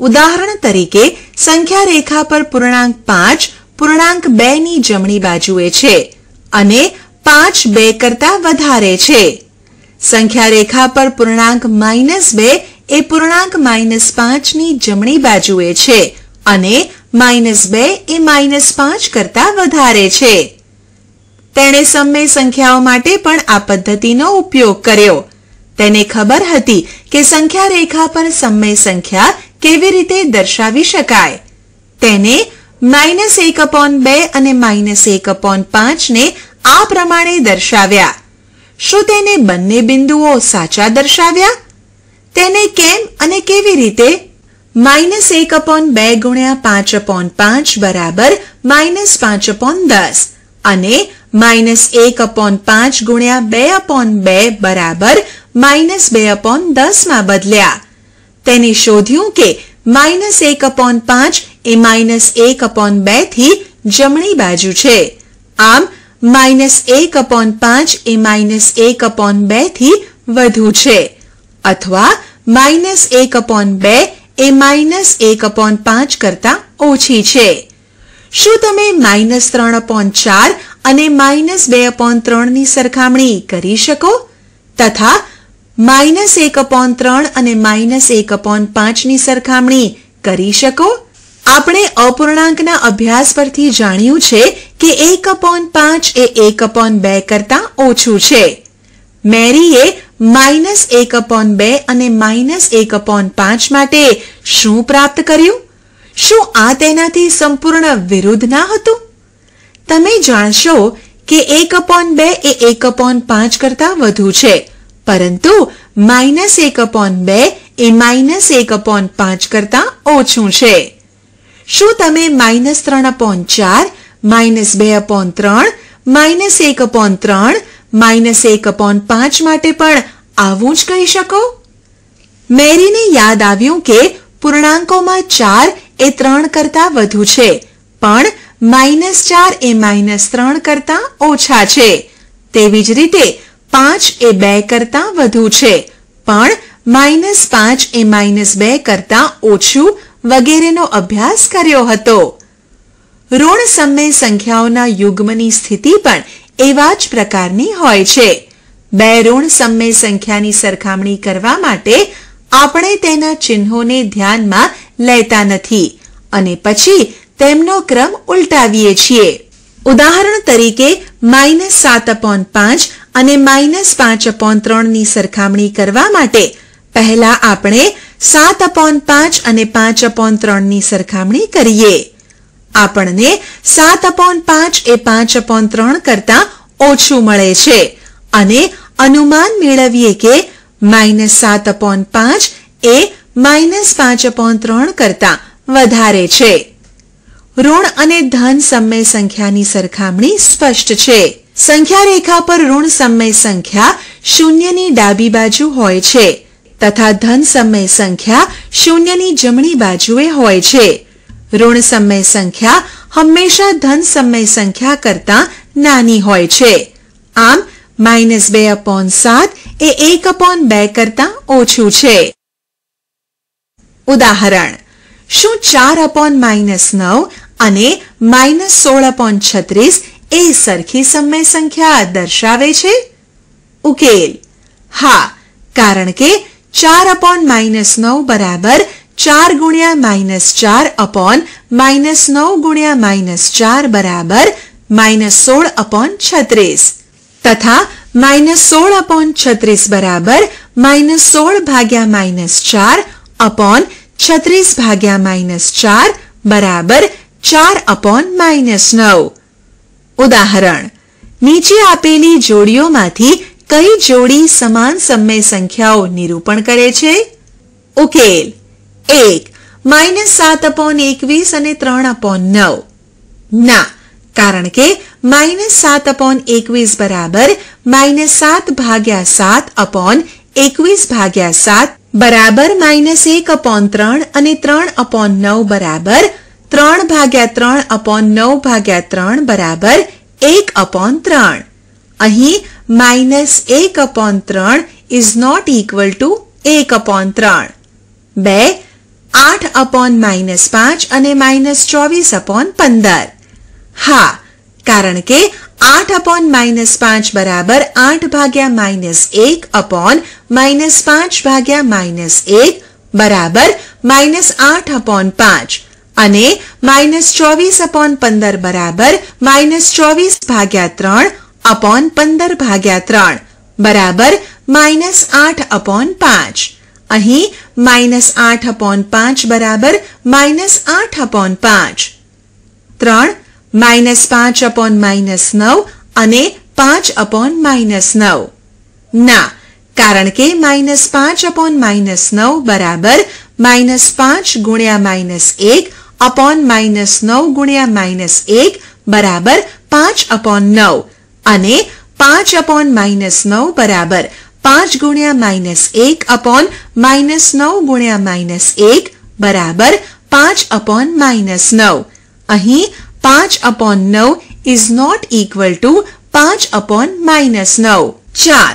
ઉદાહરણ તરીકે સંખ્યા રેખા પર પૂર્ણાંક પાંચ પૂર્ણાંક બેની જમણી બાજુએ છે અને પાંચ બે કરતા વધારે છે સંખ્યા રેખા પર પૂર્ણાંક માઇનસ બે એ પૂર્ણાંક માઇનસ પાંચની જમણી બાજુએ છે અને માઇનસ બે એ માઇનસ પાંચ કરતા વધારે છે તેણે સમય સંખ્યાઓ માટે પણ આ પદ્ધતિનો ઉપયોગ કર્યો તેને ખબર હતી કે સંખ્યા રેખા પર સમય સંખ્યા કેવી રીતે દર્શાવી શકાય તેને માઇનસ એક અપોન બે અને માઇનસ એક અપોન પાંચને આ પ્રમાણે દર્શાવ્યા શું તેને બંને બિંદુઓ સાચા દર્શાવ્યા તેને કેમ અને કેવી રીતે માઇનસ એક અપોન બે ગુણ્યા પાંચ અપોન પાંચ બરાબર માઇનસ પાંચ અપોન દસ અને માઇનસ એક અપોન પાંચ ગુણ્યા બે અપોન બે બરાબર માઇનસ બે અપોન દસમાં બદલ્યા તેને શોધ્યું કે માઇનસ એક અપોન પાંચ એ માઇનસ એક અપોન બે થી જમણી બાજુ છે આમ માઇનસ એક અપોન પાંચ એ માઇનસ એક અપોન બે થી વધુ છે અથવા માઇનસ એક અપોન બે એ માઇનસ એક અપોન પાંચ કરતાં ઓછી છે શું તમે માઇનસ ત્રણ અપોન ચાર અને માઇનસ બે અપોન ત્રણની સરખામણી કરી શકો તથા માઇનસ એક અપોન ત્રણ અને માઇનસ એક અપોન પાંચની સરખામણી કરી શકો આપણે અપૂર્ણાંકના અભ્યાસ પરથી જાણ્યું છે કે એક અપોન પાંચ એ એક અપોન બે કરતાં ઓછું છે મેરીએ માઇનસ એક અપોન બે અને માઇનસ એક અપોન પાંચ માટે શું પ્રાપ્ત કર્યું શું આ તેનાથી સંપૂર્ણ વિરુદ્ધ ના હતું તમે જાણશો કે એક અપોન બે એ એક અપોન પાંચ કરતા વધુ છે પરંતુ માઇનસ એક અપોન બે એ માઇનસ એક અપોન પાંચ કરતા ઓછું છે શું તમે માઇનસ ત્રણ અપોન ચાર માઇનસ બે અપોન ત્રણ માઇનસ એક અપોન ત્રણ માઇનસ એક અપોન પાંચ માટે પણ આવું જ કહી શકો મેરીને યાદ આવ્યું કે પૂર્ણાંકોમાં ચાર એ ત્રણ કરતા વધુ છે પણ માઇનસ ચાર એ માઇનસ ત્રણ કરતા ઓછા છે તેવી જ રીતે પાંચ એ બે કરતા વધુ છે પણ માઇનસ પાંચ એ માઇનસ બે કરતા ઓછું વગેરેનો અભ્યાસ કર્યો હતો ઋણ સમય સંખ્યાઓના યુગ્મની સ્થિતિ પણ એવા જ પ્રકારની હોય છે બે ઋણ સમય સંખ્યાની સરખામણી કરવા માટે આપણે તેના ચિહ્નોને ધ્યાનમાં લેતા નથી અને પછી તેમનો ક્રમ ઉલટાવીએ છીએ ઉદાહરણ તરીકે માઇનસ સાત અપોન પાંચ અને માઇનસ પાંચ અપોન ત્રણની સરખામણી કરવા માટે પહેલા આપણે સાત અપોન પાંચ અને પાંચ અપોન ત્રણની સરખામણી કરીએ આપણને સાત અપોન પાંચ એ પાંચ અપોન ત્રણ કરતા ઓછું મળે છે અને અનુમાન મેળવીએ કે માઇનસ સાત અપોન પાંચ એ માઇનસ પાંચ અપોન ત્રણ કરતા વધારે છે ઋણ અને ધન સમય સંખ્યાની સરખામણી સ્પષ્ટ છે સંખ્યા રેખા પર ઋણ સમય સંખ્યા શૂન્યની ડાબી બાજુ હોય છે તથા ધન સમય સંખ્યા શૂન્યની જમણી બાજુએ હોય છે ઋણ સમય સંખ્યા હંમેશા ધન સમય સંખ્યા કરતાં નાની હોય છે આમ માઇનસ બે અપોન સાત એ એક અપોન બે કરતાં ઓછું છે ઉદાહરણ શું ચાર અપોન માઇનસ નવ અને માઇનસ સોળ અપોન છત્રીસ એ સરખી સમય સંખ્યા દર્શાવે છે ઉકેલ હા કારણ કે ચાર અપોન માઇનસ નવ બરાબર ચાર ગુણ્યા માઇનસ ચાર અપોન માઇનસ નવ ગુણ્યા માઇનસ ચાર બરાબર માઇનસ સોળ અપોન છત્રીસ તથા માઇનસ સોળ અપોન છત્રીસ બરાબર માઇનસ સોળ ભાગ્યા માઇનસ ચાર અપોન છત્રીસ ભાગ્યા માઇનસ ચાર બરાબર ચાર અપોન માઇનસ નવ ઉદાહરણ નીચે આપેલી જોડીઓમાંથી કઈ જોડી સમાન સમય સંખ્યાઓ નિરૂપણ કરે છે ઉકેલ एक माइनस सात अपॉन एक त्रन अपॉन नौ ना कारण के माइनस सात अपॉन एक बराबर माइनस सात भाग्या सात अपॉन एक भाग्या सात बराबर माइनस एक अपॉन त्रन त्रन अपॉन नौ बराबर त्रन भाग्या त्रन अपॉन नौ भाग्या त्रन बराबर एक अपॉन त्रन मईनस एक अपॉन त्रन इज नॉट इक्वल टू एक अपॉन त्रन बे आठ अपॉन माइनस पांच माइनस चौबीस अपॉन पंदर हा कारण के आठ अपॉन माइनस पांच बराबर आठ भाग्या माइनस एक अपॉन माइनस पांच भाग्या माइनस एक बराबर माइनस आठ अपॉन पांच माइनस चौबीस अपॉन पंदर बराबर माइनस चौबीस भाग्या त्रण अपॉन पंदर भाग्या त्रण बराबर माइनस आठ अपॉन पांच अહીં -8/5 = -8/5 3 - 5/-9 અને 5/-9 ના કારણ કે -5/-9 = -5 * -1 / -9 * -1 = 5/9 અને 5/-9 = પાંચ ગુણ્યા માઇનસ એક અપોન માઇનસ નવ ગુણ્યા માઇનસ એક બરાબર પાંચ અપોન માઇનસ નવ અહીં પાંચ અપોન નવ ઇઝ નોટ ઇક્વલ ટુ પાંચ અપોન માઇનસ નવ ચાર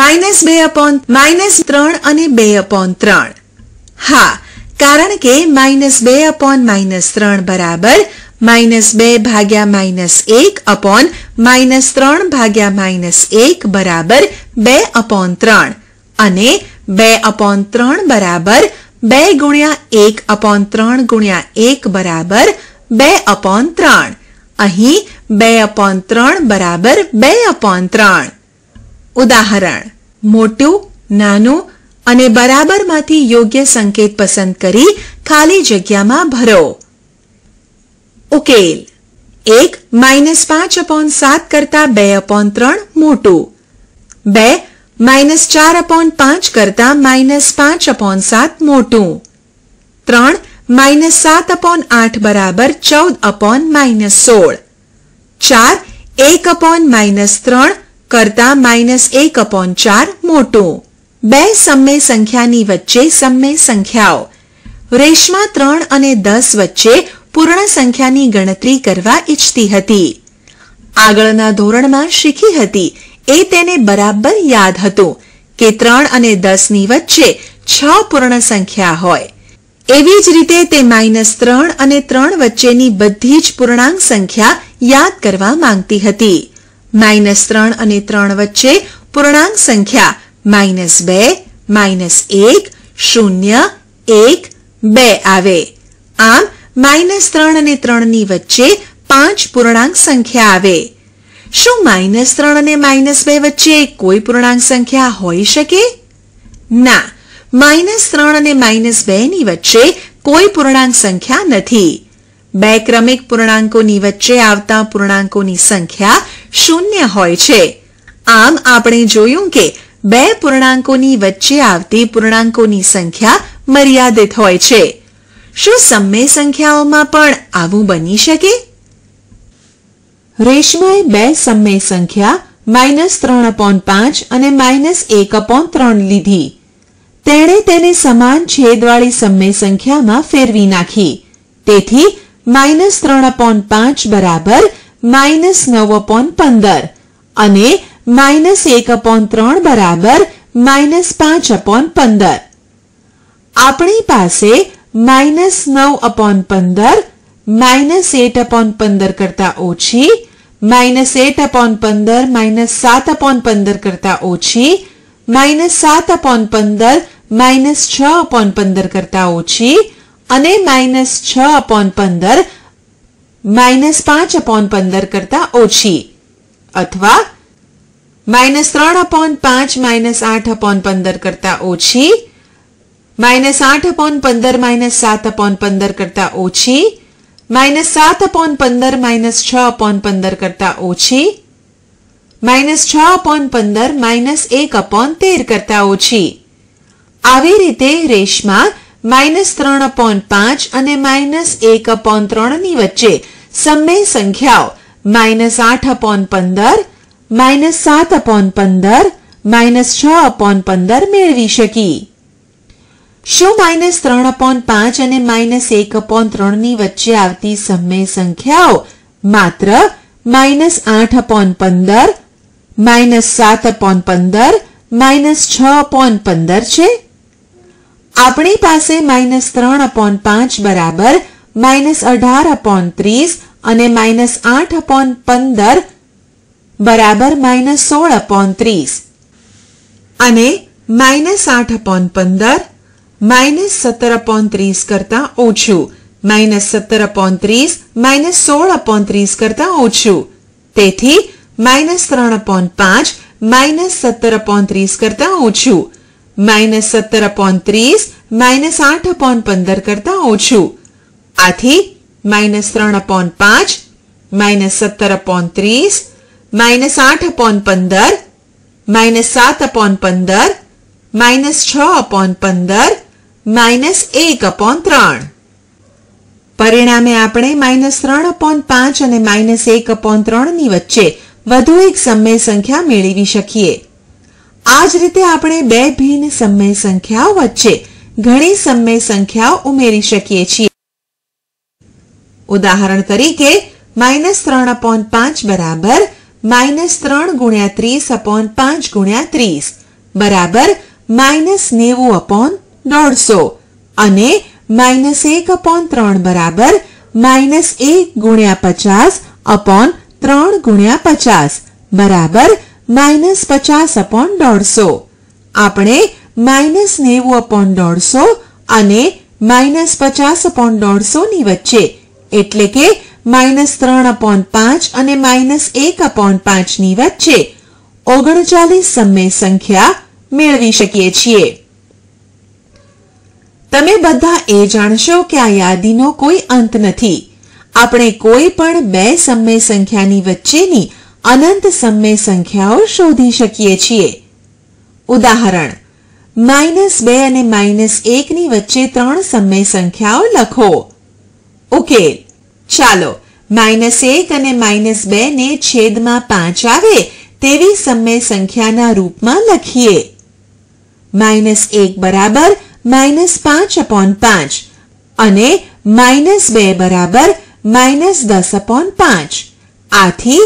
માઇનસ બે અપોન માઇનસ ત્રણ અને બે અપોન ત્રણ હા કારણ કે માઇનસ બે અપોન માઇનસ ત્રણ બરાબર માઇનસ બે ભાગ્યા માઇનસ એક અપોન માઇનસ ત્રણ ભાગ્યા માઇનસ એક બરાબર બે અપોન ત્રણ અને બે અપોન ત્રણ બરાબર બે ગુણ્યા એક અપોન ત્રણ ગુણ્યા એક બરાબર બે અપોન ત્રણ અહીં બે અપોન ત્રણ બરાબર બે અપોન ત્રણ ઉદાહરણ મોટું નાનું અને બરાબરમાંથી યોગ્ય સંકેત પસંદ કરી ખાલી જગ્યામાં ભરો ઉકેલ એક માઇનસ પાંચ અપોન સાત કરતા બે અપોન ત્રણ મોટું બે માઇનસ ચાર અપોન પાંચ કરતા માઇનસ પાંચ અપોન સાત મોટું ત્રણ માઇનસ સાત અપોન આઠ બરાબર ચૌદ અપોન માઇનસ સોળ ચાર એક અપોન માઇનસ ત્રણ કરતા માઇનસ એક અપોન ચાર મોટું બે સમ્ય સંખ્યાની વચ્ચે સમ્ય સંખ્યાઓ રેશમાં ત્રણ અને દસ વચ્ચે પૂર્ણ સંખ્યાની ગણતરી કરવા ઈચ્છતી હતી આગળના ધોરણમાં શીખી હતી એ તેને બરાબર યાદ હતું કે ત્રણ અને દસની વચ્ચે છ પૂર્ણ સંખ્યા હોય એવી જ રીતે તે માઇનસ ત્રણ અને ત્રણ વચ્ચેની બધી જ પૂર્ણાંક સંખ્યા યાદ કરવા માંગતી હતી માઇનસ ત્રણ અને ત્રણ વચ્ચે પૂર્ણાંક સંખ્યા માઇનસ બે માઇનસ એક શૂન્ય એક બે આવે આમ માઇનસ ત્રણ અને ત્રણની વચ્ચે પાંચ પૂર્ણાંક સંખ્યા આવે શું માઇનસ ત્રણ અને માઇનસ બે વચ્ચે કોઈ પૂર્ણાંક સંખ્યા હોઈ શકે ના માઇનસ ત્રણ અને માઇનસ બેની વચ્ચે કોઈ પૂર્ણાંક સંખ્યા નથી બે ક્રમિક પૂર્ણાંકોની વચ્ચે આવતા પૂર્ણાંકોની સંખ્યા શૂન્ય હોય છે આમ આપણે જોયું કે બે પૂર્ણાંકોની વચ્ચે આવતી પૂર્ણાંકોની સંખ્યા મર્યાદિત હોય છે શું સમ્મેય સંખ્યાઓમાં પણ આવું બની શકે રેશમાએ બે સમ્મેય સંખ્યા માઇનસ ત્રણ અપોન પાંચ અને માઇનસ એક અપોન ત્રણ લીધી તેણે તેને સમાન છેદવાળી સમ્મેય સંખ્યામાં ફેરવી નાખી તેથી માઇનસ ત્રણ અપોન પાંચ બરાબર માઇનસ નવ અપોન પંદર અને માઇનસ એક અપોન ત્રણ બરાબર માઇનસ પાંચ અપોન પંદર આપણી પાસે माइनस नौ अपॉन पंदर माइनस एट अपॉन पंदर करता ओछी माइनस एट अपॉन पंदर माइनस सात अपॉन पंदर करता ओछी माइनस सात अपॉन पंदर माइनस छ अपॉन पंदर करता ओछी अने माइनस छ अपॉन पंदर माइनस पांच अपॉन पंदर करता ओछी अथवा माइनस त्रण अपॉन पांच माइनस आठ अपॉन पंदर करता ओछी માઇનસ આઠ અપોન પંદર માઇનસ સાત અપોન પંદર કરતા ઓછી માઇનસ સાત અપોન પંદર માઇનસ છ અપોન પંદર કરતા ઓછી માઇનસ છ અપોન પંદર માઇનસ એક અપોન તેર કરતા ઓછી આવી રીતે રેશમાં માઇનસ ત્રણ અપોન પાંચ અને માઇનસ એક અપોન ત્રણની વચ્ચે સમય સંખ્યાઓ માઇનસ આઠ અપોન પંદર માઇનસ સાત અપોન પંદર માઇનસ છ અપોન પંદર મેળવી શકી શું માઇનસ ત્રણ અપોન પાંચ અને માઇનસ એક અપોન ત્રણની વચ્ચે આવતી સમય સંખ્યાઓ માત્ર માઇનસ આઠ અપોન પંદર માઇનસ સાત અપોન પંદર માઇનસ છ અપોન પંદર છે આપણી પાસે માઇનસ ત્રણ અપોન પાંચ બરાબર માઇનસ અઢાર અપોન ત્રીસ અને માઇનસ આઠ અપોન પંદર બરાબર માઇનસ સોળ અપોન ત્રીસ અને માઇનસ આઠ અપોન પંદર માઇનસ સત્તર અપોન ત્રીસ કરતા ઓછું માઇનસ સત્તર અપોન ત્રીસ માઇનસ સોળ અપોન ત્રીસ કરતા ઓછું તેથી માઇનસ ત્રણ અપોન પાંચ માઇનસ સત્તર અપોન ત્રીસ કરતા ઓછું માઇનસ સત્તર અપોન ત્રીસ માઇનસ આઠ અપોન પંદર કરતા ઓછું આથી માઇનસ ત્રણ અપોન પાંચ માઇનસ સત્તર અપોન ત્રીસ માઇનસ આઠ અપોન પંદર માઇનસ સાત અપોન પંદર માઇનસ છ અપોન પંદર માઇનસ એક અપોન ત્રણ પરિણામે આપણે માઇનસ ત્રણ અપોન પાંચ અને માઇનસ એક અપોન ત્રણની વચ્ચે વધુ એક સમય સંખ્યા મેળવી શકીએ આ જ રીતે આપણે બે ભિન્ન સમય સંખ્યાઓ વચ્ચે ઘણી સમય સંખ્યાઓ ઉમેરી શકીએ છીએ ઉદાહરણ તરીકે માઇનસ ત્રણ અપોન પાંચ બરાબર માઇનસ ત્રણ ગુણ્યા ત્રીસ અપોન પાંચ ગુણ્યા ત્રીસ બરાબર માઇનસ નેવું અપોન દોઢસો અને માઇનસ એક અપોન ત્રણ બરાબર માઇનસ એક ગુણ્યા પચાસ અપોન ત્રણ ગુણ્યા પચાસ બરાબર માઇનસ પચાસ અપોન દોઢસો આપણે માઇનસ નેવું અપોન દોઢસો અને માઇનસ પચાસ અપોન દોઢસોની વચ્ચે એટલે કે માઇનસ ત્રણ અપોન પાંચ અને માઇનસ એક અપોન પાંચની વચ્ચે ઓગણચાલીસ સમય સંખ્યા મેળવી શકીએ છીએ તમે બધા એ જાણશો કે આ યાદીનો કોઈ અંત નથી આપણે કોઈ પણ બે સમ્ય સંખ્યાની વચ્ચેની અનંત સમય સંખ્યાઓ શોધી શકીએ છીએ ઉદાહરણ માઇનસ બે અને માઇનસ એકની વચ્ચે ત્રણ સમય સંખ્યાઓ લખો ઉકેલ ચાલો માઇનસ એક અને માઇનસ બે ને છેદમાં પાંચ આવે તેવી સમય સંખ્યાના રૂપમાં લખીએ માઇનસ એક બરાબર माइनस पांच अपॉन पांच माइनस बे बराबर माइनस दस अपॉन पांच आती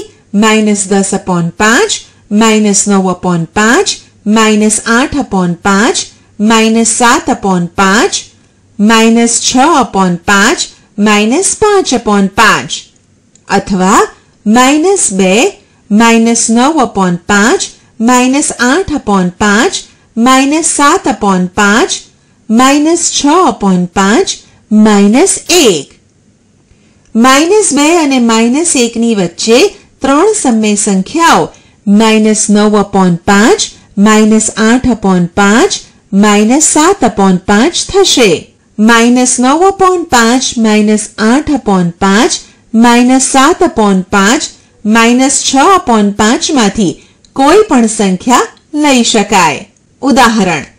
माइनस दस अपॉन पांच माइनस नौ अपॉन पांच माइनस आठ अपॉन पांच मईनस सात अपॉन पांच माइनस छ अपॉन पांच मईनस पांच अपॉन पांच अथवा माइनस बे माइनस नौ अपॉन पांच माइनस आठ अपॉन पांच माइनस सात अपॉन पांच માઇનસ છ અપોન પાંચ માઇનસ એક માઇનસ બે અને માઇનસ એકની વચ્ચે ત્રણ સમય સંખ્યાઓ માઇનસ નવ અપોન પાંચ માઇનસ આઠ અપોન પાંચ માઇનસ સાત અપોન પાંચ થશે માઇનસ નવ અપોન પાંચ માઇનસ આઠ અપોન પાંચ માઇનસ સાત અપોન પાંચ માઇનસ છ અપોન પાંચમાંથી કોઈ પણ સંખ્યા લઈ શકાય ઉદાહરણ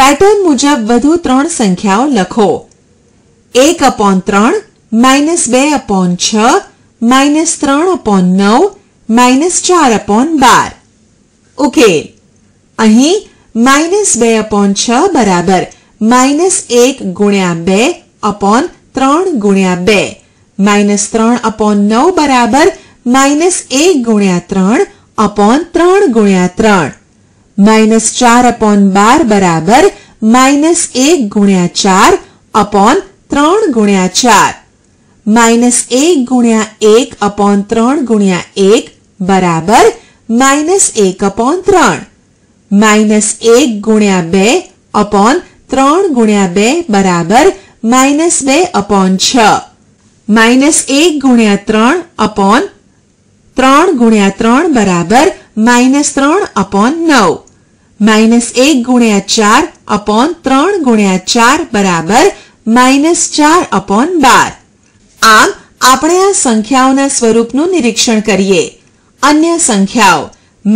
पेटर्न मुजब त्रोण संख्याओ लखो एक अपोन त्रन माइनस बे अपोन छ माइनस त्रन अपोन नौ माइनस चार अपोन बार उकेल अही माइनस बे अपोन छ बराबर माइनस एक गुण्या बे अपोन त्रन गुण्या बे माइनस त्रन अपोन नौ बराबर मईनस एक गुण्या त्रन अपोन त्रन गुण्या त्रन मईनस चार अपॉन बार बराबर मईनस एक गुण्या चार अपॉन त्रन गुण्या चार माइनस एक गुण्या एक अपॉन त्रन गुण्या एक बराबर मईनस एक अपॉन त्रन मईनस एक गुण्या बे अपॉन त्रन गुण्या बे बराबर माइनस बे अपॉन छ माइनस एक गुण्या त्रन अपॉन त्र गुण्या त्रन बराबर मईनस त्रन अपॉन नौ माइनस एक गुण्या चार अपॉन त्रन गुण्या चार बराबर माइनस चार अपॉन बार आम अपने आ संख्याओं स्वरूप निरीक्षण करिए अन्य संख्याओ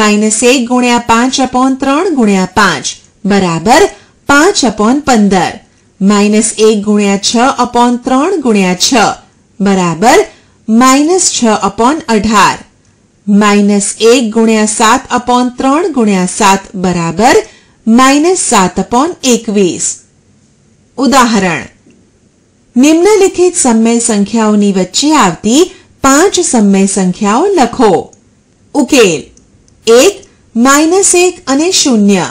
माइनस एक गुण्या पांच अपॉन त्रन गुण्या पांच बराबर पांच अपॉन पंदर मईनस एक गुण्या छ अपॉन त्रन गुण्या छ बराबर माइनस छ अपॉन अठार માઇનસ એક ગુણ્યા સાત અપોન ત્રણ ગુણ્યા સાત બરાબર માઇનસ સાત અપોન એકવીસ ઉદાહરણ નિમ્નલિખિત સમય સંખ્યાઓની વચ્ચે આવતી પાંચ સમય સંખ્યાઓ લખો ઉકેલ એક માઇનસ એક અને શૂન્ય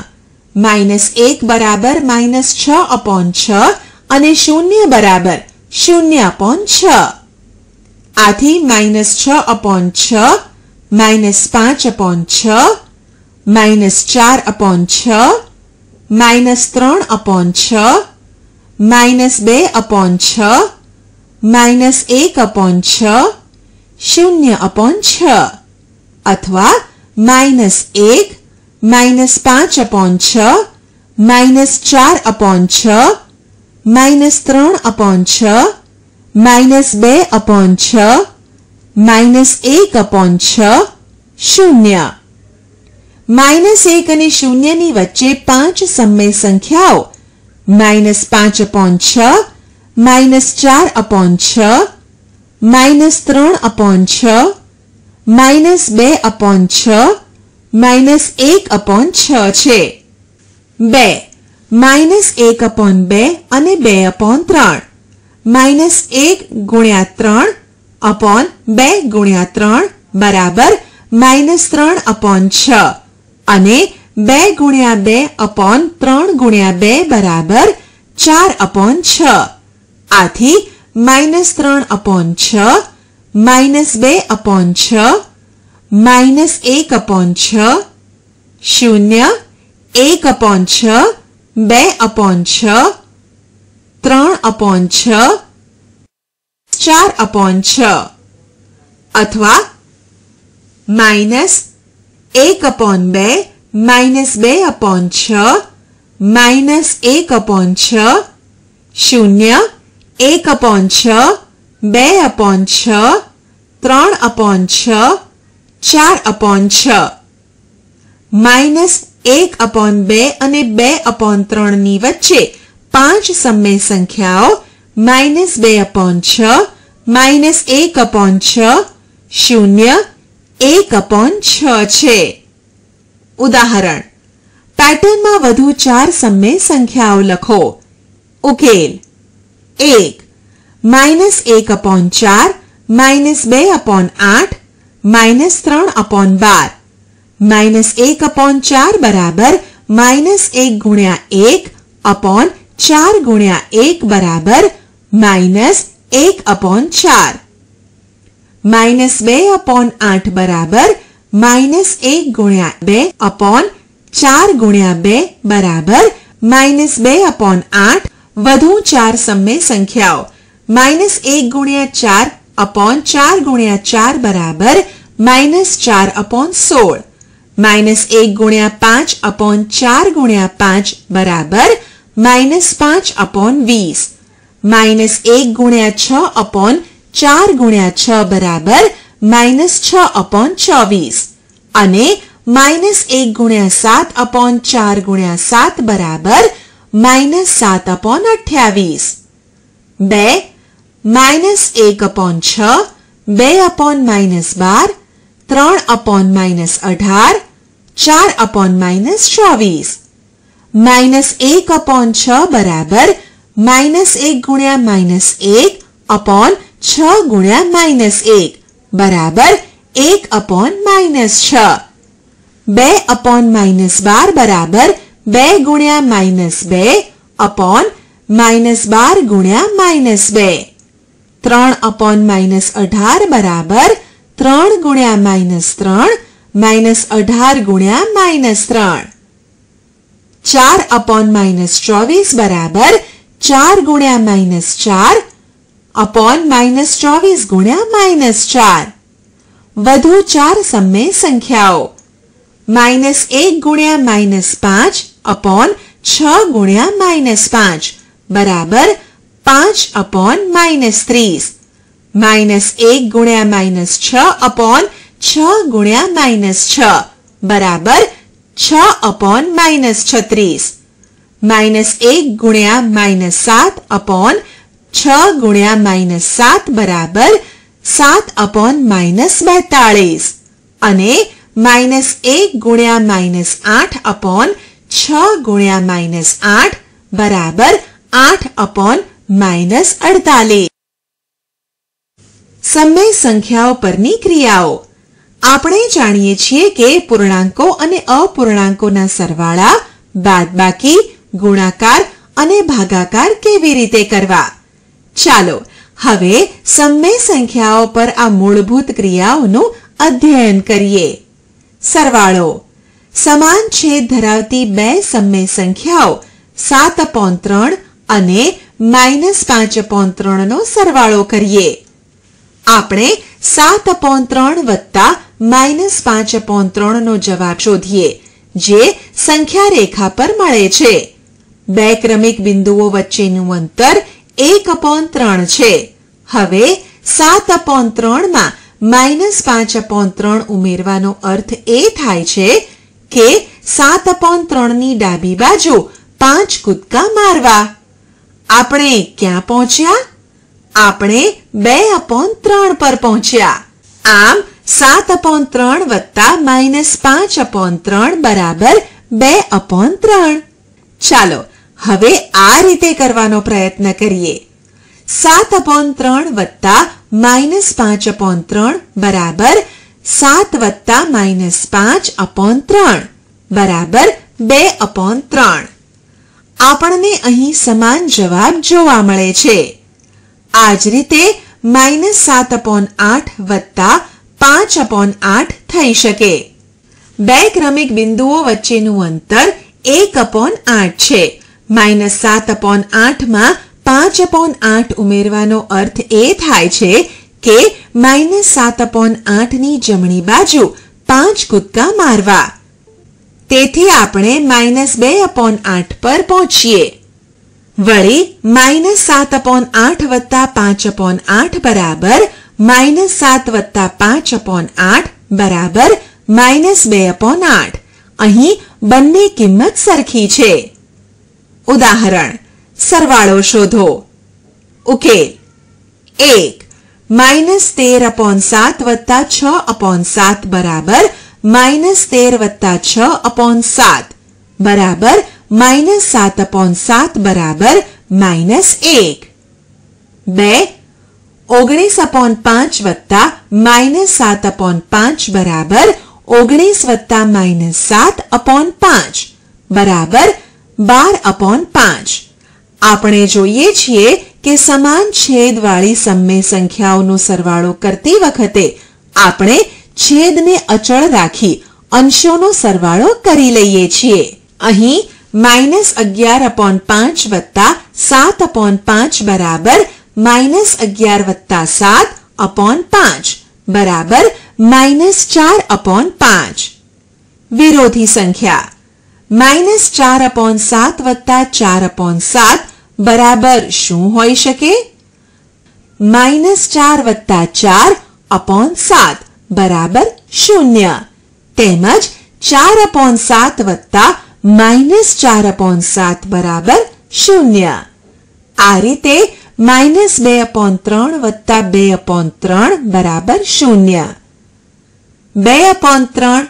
માઇનસ એક બરાબર માઇનસ છ અપોન છ અને શૂન્ય બરાબર શૂન્ય અપોન છ આથી માઇનસ છ અપોન છ માઇનસ પાંચ અપોન છ માઇનસ ચાર અપોન છ માઇનસ ત્રણ અપોન છ માઇનસ બે અપોન છ માઇનસ એક અપોન છ શૂન્ય અપોન છ અથવા માઇનસ એક માઇનસ પાંચ અપોન છ માઇનસ ચાર અપોન છ માઇનસ ત્રણ અપોન છ માઇનસ બે અપોન છ માઇનસ એક અપોન છ શૂન્ય માઇનસ એક અને શૂન્યની વચ્ચે પાંચ સમય સંખ્યાઓ માઇનસ પાંચ અપોન છ માઇનસ ચાર અપોન છ માઇનસ ત્રણ અપોન છ માઇનસ બે અપોન છ માઇનસ એક અપોન છ છે બે માઇનસ એક અપોન બે અને બે અપોન ત્રણ માઇનસ એક ગુણ્યા ત્રણ અપોન બે ગુણ્યા ત્રણ બરાબર માઇનસ ત્રણ અપોન છ અને બે ગુણ્યા બે અપોન ત્રણ ગુણ્યા બે બરાબર ચાર અપોન છ આથી માઇનસ ત્રણ અપોન છ માઇનસ બે અપોન છ માઇનસ એક અપોન છ શૂન્ય એક અપોન છ બે અપોન છ ત્રણ અપોન છ ચાર અપોન છ અથવા માઇનસ એક અપોન બે માઇનસ બે અપોન છ માઇનસ એક અપોન છ શૂન્ય એક અપોન છ બે અપોન છ ત્રણ અપોન છ ચાર અપોન છ માઇનસ એક અપોન બે અને બે અપોન ત્રણની વચ્ચે પાંચ સમય સંખ્યાઓ माइनस बे अपॉन छ माइनस एक अपॉन छ शून्य एक अपॉन छ पैटर्न में वधु चार सम्मे संख्याओ लखो उकेल एक माइनस एक अपॉन चार माइनस बे अपॉन आठ माइनस त्रण अपॉन बार माइनस एक अपॉन चार बराबर माइनस एक गुण्या एक अपॉन चार गुण्या एक बराबर माइनस एक अपॉन चार माइनस बे अपॉन आठ बराबर माइनस एक गुण्या बे अपॉन चार गुण्या बे बराबर माइनस बे अपॉन आठ वधु चार समय संख्याओ माइनस एक गुण्या चार अपॉन चार गुण्या चार बराबर माइनस चार अपॉन सोल माइनस एक गुण्या पांच अपॉन चार गुण्या पांच बराबर माइनस पांच अपॉन वीस माइनस एक गुण्या छोन चार गुण्या छ बराबर माइनस छ चौबीस माइनस एक गुण्या सात अपॉन चार गुण्या सात बराबर माइनस सात अपॉन अठावीस बे एक अपॉन छ बे बार तरण अपॉन मईनस अठार चार अपॉन माइनस चौबीस माइनस एक अपॉन छ बराबर माइनस एक गुणिया माइनस एक अपॉन छ गुणिया माइनस एक बराबर एक अपॉन माइनस छ बे अपॉन बार बराबर बे गुणिया माइनस बे अपॉन माइनस बार गुणिया माइनस बे त्र अपॉन माइनस अठार बराबर त्र गुण्या माइनस त्र माइनस अठार गुण्या माइनस त्र चार अपॉन माइनस चौबीस बराबर चार गुण्या माइनस चार अपॉन माइनस चौबीस गुण्या माइनस चार वधु चार सम्मे संख्याओ माइनस एक गुण्या माइनस पांच अपॉन छ गुण्या माइनस पांच बराबर पांच अपॉन माइनस त्रीस माइनस एक गुण्या माइनस छ अपॉन छ गुण्या मैनस छ बराबर छ अपॉन माइनस छत्रीस માઇનસ એક ગુણ્યા માઇનસ સાત અપોન છ ગુણ્યા માઇનસ સાત બરાબર સાત અપોન માઇનસ બેતાળીસ અને માઇનસ એક ગુણ્યા માઇનસ આઠ અપોન છ ગુણ્યા માઇનસ આઠ બરાબર આઠ અપોન માઇનસ અડતાલીસ સમય સંખ્યાઓ પરની ક્રિયાઓ આપણે જાણીએ છીએ કે પૂર્ણાંકો અને અપૂર્ણાંકોના સરવાળા બાદબાકી ગુણાકાર અને ભાગાકાર કેવી રીતે કરવા ચાલો હવે સમય સંખ્યાઓ પર આ મૂળભૂત ક્રિયાઓનું અધ્યયન કરીએ સરવાળો સમાન છેદ ધરાવતી બે સમય સંખ્યાઓ સાત અપોન ત્રણ અને માઇનસ પાંચ અપોન ત્રણનો સરવાળો કરીએ આપણે સાત અપોન ત્રણ વત્તા માઇનસ પાંચ અપોન ત્રણનો જવાબ શોધીએ જે સંખ્યા રેખા પર મળે છે બે ક્રમિક બિંદુઓ વચ્ચેનું અંતર એક અપોન ત્રણ છે હવે સાત અપોન ત્રણમાં માઇનસ પાંચ અપોન ત્રણ ઉમેરવાનો અર્થ એ થાય છે કે સાત અપોન ત્રણની ડાબી બાજુ પાંચ કૂદકા મારવા આપણે ક્યાં પહોંચ્યા આપણે બે અપોન ત્રણ પર પહોંચ્યા આમ સાત અપોન ત્રણ વત્તા માઇનસ પાંચ અપોન ત્રણ બરાબર બે અપોન ત્રણ ચાલો હવે આ રીતે કરવાનો પ્રયત્ન કરીએ સાત અપોન ત્રણ વત્તા માઇનસ પાંચ અપોન ત્રણ બરાબર સાત વત્તા માઇનસ પાંચ અપોન ત્રણ બરાબર બે અપોન ત્રણ આપણને અહીં સમાન જવાબ જોવા મળે છે આ જ રીતે માઇનસ સાત અપોન આઠ વત્તા પાંચ અપોન આઠ થઈ શકે બે ક્રમિક બિંદુઓ વચ્ચેનું અંતર એક અપોન આઠ છે માઇનસ સાત અપોન આઠમાં પાંચ અપોન આઠ ઉમેરવાનો અર્થ એ થાય છે કે માઇનસ સાત અપોન આઠની જમણી બાજુ પાંચ કૂદકા મારવા તેથી આપણે માઇનસ બે અપોન આઠ પર પહોંચીએ વળી માઇનસ સાત અપોન આઠ વત્તા પાંચ અપોન આઠ બરાબર માઇનસ સાત વત્તા પાંચ અપોન આઠ બરાબર માઇનસ બે અપોન આઠ અહીં બંને કિંમત સરખી છે उदाहरण सरवाड़ो शोधो उकेल एक माइनस तेर अपॉन सात वत्ता छ अपॉन सात बराबर माइनस तेर वत्ता छ अपॉन सात बराबर माइनस सात अपॉन सात बराबर माइनस एक बे ओगणीस अपॉन पांच वत्ता माइनस सात अपॉन पांच बराबर ओगनीस वत्ता माइनस सात अपॉन पांच बराबर બાર અપોન પાંચ આપણે જોઈએ છીએ કે સમાન છેદવાળી સમય સંખ્યાઓનો સરવાળો કરતી વખતે આપણે છેદને અચળ રાખી અંશોનો સરવાળો કરી લઈએ છીએ અહીં માઇનસ અગિયાર અપોન પાંચ વત્તા સાત અપોન પાંચ બરાબર માઇનસ અગિયાર વત્તા સાત અપોન પાંચ બરાબર માઇનસ ચાર અપોન પાંચ વિરોધી સંખ્યા માઇનસ ચાર અપોન સાત વત્તા ચાર અપોન સાત બરાબર શું હોઈ શકે માઇનસ ચાર વત્તા ચાર અપોન સાત બરાબર શૂન્ય તેમજ ચાર અપોન સાત વત્તા માઇનસ ચાર અપોન સાત બરાબર શૂન્ય આ રીતે માઇનસ બે અપોન ત્રણ વત્તા બે અપોન ત્રણ બરાબર શૂન્ય બે અપોન ત્રણ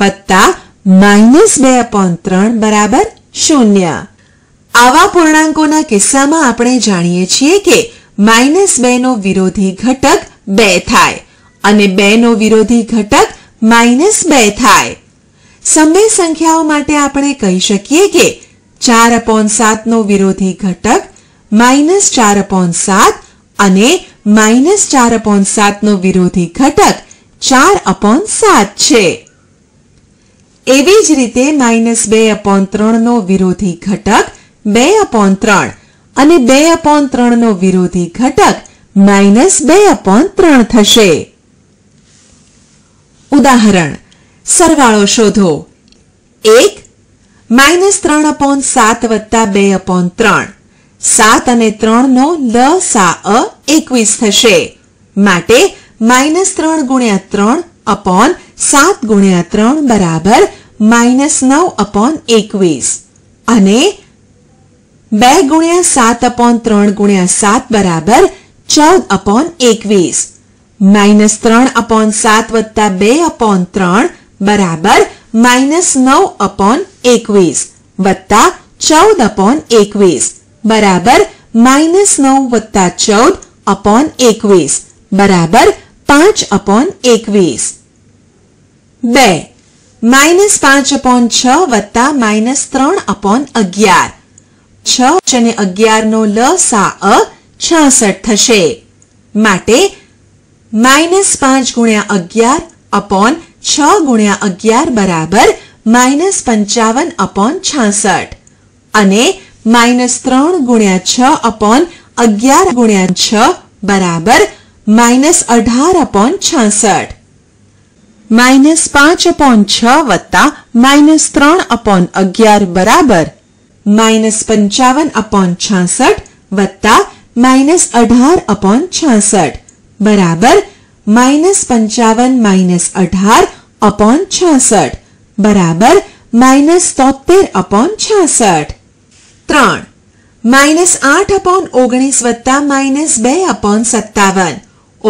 વત્તા માઇનસ બે અપોન ત્રણ બરાબર શૂન્ય આવા પૂર્ણાંકોના કિસ્સામાં આપણે જાણીએ છીએ કે માઇનસ બેનો વિરોધી ઘટક બે થાય અને બેનો વિરોધી ઘટક માઇનસ બે થાય સમય સંખ્યાઓ માટે આપણે કહી શકીએ કે ચાર અપોન સાતનો વિરોધી ઘટક માઇનસ ચાર અપોન સાત અને માઇનસ ચાર અપોન સાતનો વિરોધી ઘટક ચાર અપોન સાત છે એવી જ રીતે માઇનસ બે અપોન ત્રણનો વિરોધી ઘટક બે અપોન ત્રણ અને બે અપોન ત્રણનો વિરોધી ઘટક માઇનસ બે અપોન ત્રણ થશે ઉદાહરણ સરવાળો શોધો એક માઇનસ ત્રણ અપોન સાત વત્તા બે અપોન ત્રણ સાત અને ત્રણનો લ સા અ એકવીસ થશે માટે માઇનસ ત્રણ ગુણ્યા ત્રણ અપોન સાત ગુણ્યા ત્રણ બરાબર माइनस नौ अपॉन एक गुण्या सात अपॉन त्र गुण्या सात बराबर चौद अपॉन एक माइनस त्र अपॉन सात वत्ता बे अपॉन त्र बराबर माइनस नौ अपॉन एक वत्ता चौद अपॉन एक बराबर माइनस नौ वत्ता चौद अपॉन एक बराबर पांच अपॉन एक માઇનસ પાંચ અપોન છ વત્તા માઇનસ ત્રણ અપોન અગિયાર છ અને અગિયારનો લ સા અ છાસઠ થશે માટે માઇનસ પાંચ ગુણ્યા અગિયાર અપોન છ ગુણ્યા અગિયાર બરાબર માઇનસ પંચાવન અપોન છાસઠ અને માઇનસ ત્રણ ગુણ્યા છ અપોન અગિયાર ગુણ્યા છ બરાબર માઇનસ અઢાર અપોન છાસઠ माइनस पांच अपॉन छता माइनस त्र अपॉन अगियार बराबर माइनस पंचावन अपॉन छसठ वत्ता माइनस अठार अपॉन छसठ बराबर माइनस पंचावन माइनस अठार अपॉन छसठ बराबर माइनस तोतेर अपॉन छसठ त्र माइनस आठ अपॉन ओगनीस वत्ता मईनस बे अपॉन सत्तावन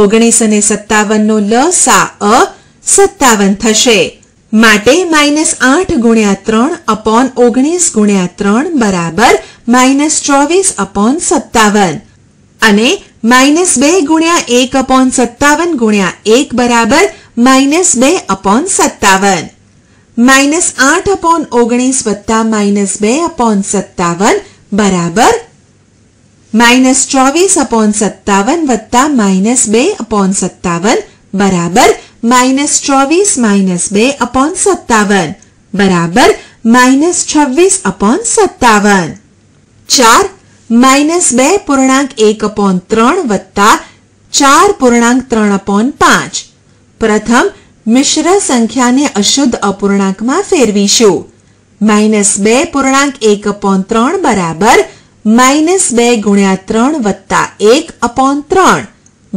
ओगनीस सत्तावन नो ल सा अ સત્તાવન થશે માટે માઇનસ આઠ ગુણ્યા ત્રણ અપોન ઓગણીસ ગુણ્યા ત્રણ બરાબર માઇનસ ચોવીસ અપોન સત્તાવન અને માઇનસ બે ગુણ્યા એક અપોન સત્તાવન ગુણ્યા એક બરાબર માઇનસ બે અપોન સત્તાવન માઇનસ આઠ અપોન ઓગણીસ વત્તા માઇનસ બે અપોન સત્તાવન બરાબર માઇનસ ચોવીસ અપોન સત્તાવન વત્તા માઇનસ બે અપોન સત્તાવન બરાબર माइनस चौबीस माइनस बे अपॉन सत्तावन बराबर माइनस छवीस अपॉन सत्तावन चार माइनस बे पूर्णांक एक अपॉन त्रन वत्ता चार पूर्णांक त्रन अपॉन पांच प्रथम मिश्र संख्या ने अशुद्ध अपूर्णांक में फेरवीशू माइनस बे पूर्णांक एक अपॉन त्रन बराबर माइनस बे गुण्या त्रन वत्ता एक अपॉन त्रन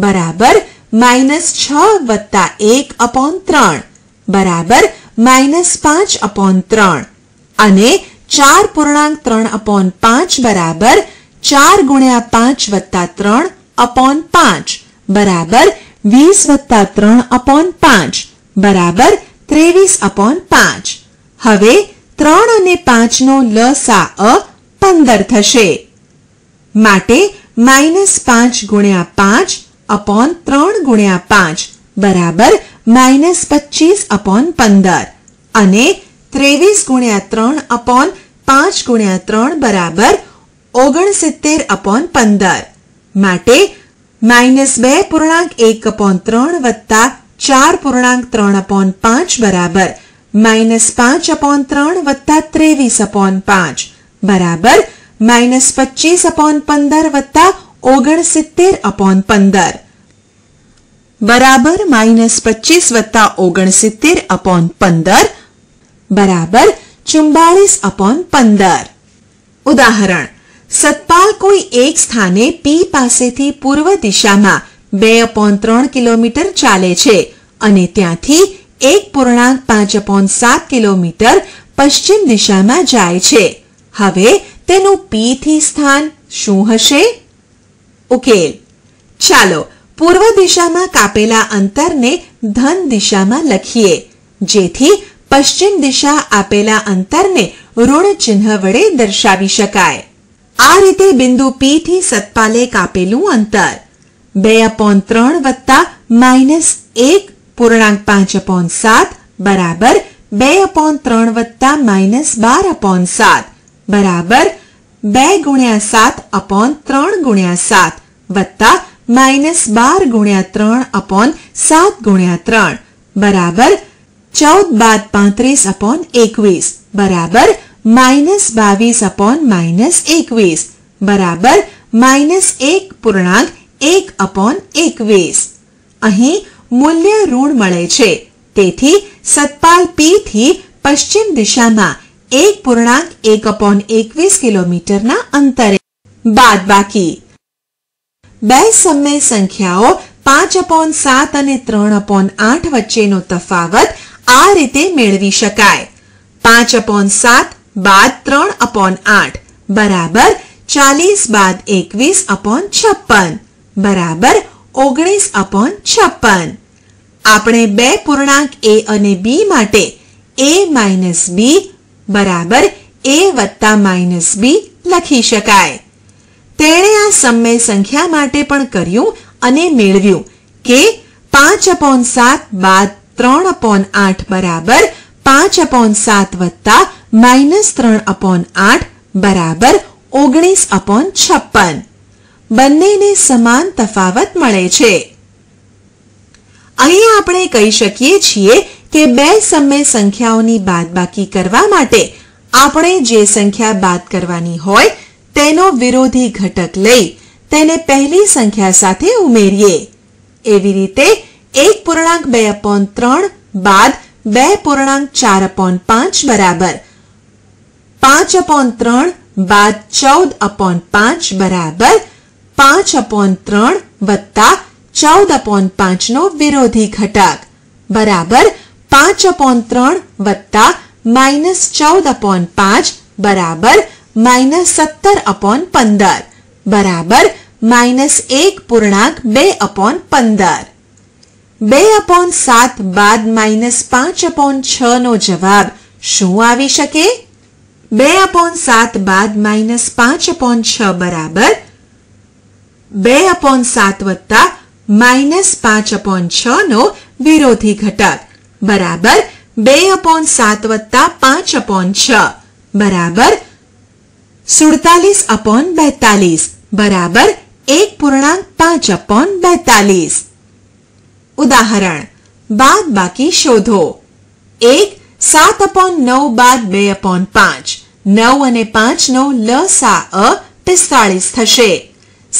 बराबर માઇનસ છ વત્તા એક અપોન ત્રણ બરાબર માઇનસ પાંચ અપોન ત્રણ અને ચાર પૂર્ણાંક ત્રણ અપોન પાંચ બરાબર ચાર ગુણ્યા પાંચ વત્તા ત્રણ અપોન પાંચ બરાબર વીસ વત્તા ત્રણ અપોન પાંચ બરાબર ત્રેવીસ અપોન પાંચ હવે ત્રણ અને પાંચનો લ સા અ પંદર થશે માટે માઇનસ પાંચ ગુણ્યા પાંચ अपॉन त्रण गुण्या पांच बराबर माइनस पच्चीस अपॉन पंदर तेवीस गुण्या त्रन अपॉन पांच गुण्या त्रन बराबर ओगन सीतेर अपॉन पंदर मे बे पूर्णांक एक अपॉन त्रन वत्ता चार पूर्णांक त्रन अपॉन पांच बराबर मईनस पांच अपॉन त्रन वत्ता तेवीस अपॉन पांच बराबर माइनस पच्चीस अपॉन पंदर वत्ता ઓગણસિત્તેર અપોન પંદર બરાબર માઇનસ પચીસ વત્તા ઓગણસિત્તેર અપોન પંદર બરાબર ચુમ્બાળીસ અપોન પંદર ઉદાહરણ સતપાલ કોઈ એક સ્થાને પી પાસેથી પૂર્વ દિશામાં બે અપોન ત્રણ કિલોમીટર ચાલે છે અને ત્યાંથી એક પૂર્ણાંક પાંચ અપોન સાત કિલોમીટર પશ્ચિમ દિશામાં જાય છે હવે તેનું પી થી સ્થાન શું હશે ઉકેલ ચાલો પૂર્વ દિશામાં કાપેલા અંતરને ધન દિશામાં લખીએ જેથી પશ્ચિમ દિશા આપેલા અંતરને ઋણ ચિહ્ન વડે દર્શાવી શકાય આ રીતે બિંદુ પી થી સતપાલે કાપેલું અંતર બે અપોન ત્રણ વત્તા માઇનસ એક પૂર્ણાંક પાંચ અપોન સાત બરાબર બે અપોન ત્રણ વત્તા માઇનસ બાર અપોન સાત બરાબર બે ગુણ્યા સાત અપોન ત્રણ ગુણ્યા સાત વત્તા માઈનસ બાર ગુણ્યા 3 / 7 ગુણ્યા 3 = 14 બાદ 35 / 21 = -22 / -21 = -1 પૂર્ણાંક 1 / 21 અહી મૂલ્ય ઋણ મળે છે તેથી સતપાલ પી થી પશ્ચિમ દિશામાં 1 પૂર્ણાંક 1 / 21 કિલોમીટર ના અંતરે બાદ બાકી બે સમય સંખ્યાઓ પાંચ અપોન સાત અને ત્રણ અપોન આઠ વચ્ચેનો તફાવત આ રીતે મેળવી શકાય પાંચ અપોન સાત બાદ ત્રણ અપોન આઠ બરાબર ચાલીસ બાદ એકવીસ અપોન છપ્પન બરાબર ઓગણીસ અપોન છપ્પન આપણે બે પૂર્ણાંક એ અને બી માટે એ માઇનસ બી બરાબર એ વત્તા માઇનસ બી લખી શકાય તેણે આ સમય સંખ્યા માટે પણ કર્યું અને મેળવ્યું કે પાંચ અપોન સાત બાદ ત્રણ અપોન આઠ બરાબર પાંચ અપોન સાત વત્તા માઇનસ ત્રણ અપોન આઠ બરાબર ઓગણીસ અપોન છપ્પન બંનેને સમાન તફાવત મળે છે અહીં આપણે કહી શકીએ છીએ કે બે સમય સંખ્યાઓની બાદબાકી કરવા માટે આપણે જે સંખ્યા બાદ કરવાની હોય તેનો વિરોધી ઘટક લઈ તેને પહેલી સંખ્યા સાથે ઉમેરીએ એવી રીતે એક પૂર્ણાંક બે અપોન ત્રણ બાદ બે પૂર્ણાંક ચાર અપોન પાંચ બરાબર પાંચ અપોન ત્રણ બાદ ચૌદ અપોન પાંચ બરાબર પાંચ અપોન ત્રણ વત્તા ચૌદ અપોન પાંચનો વિરોધી ઘટક બરાબર પાંચ અપોન ત્રણ વત્તા માઇનસ ચૌદ અપોન પાંચ બરાબર માઇનસ સત્તર અપોન પંદર બરાબર માઇનસ એક પૂર્ણાંક બે અપોન પંદર બે અપોન સાત બાદ માઇનસ પાંચ અપોન છ નો જવાબ શું આવી શકે બે અપોન સાત બાદ માઇનસ પાંચ અપોન છ બરાબર બે અપોન સાત વત્તા માઇનસ પાંચ અપોન છ નો વિરોધી ઘટક બરાબર બે અપોન સાત વત્તા પાંચ અપોન છ બરાબર સુડતાલીસ અપોન બેતાલીસ બરાબર એક પૂર્ણાંક પાંચ અપોન બેતાલીસ ઉદાહરણ બાદ બાકી શોધો એક સાત અપોન નવ બાદ બે અપોન પાંચ નવ અને પાંચ નો લ સા અ પિસ્તાળીસ થશે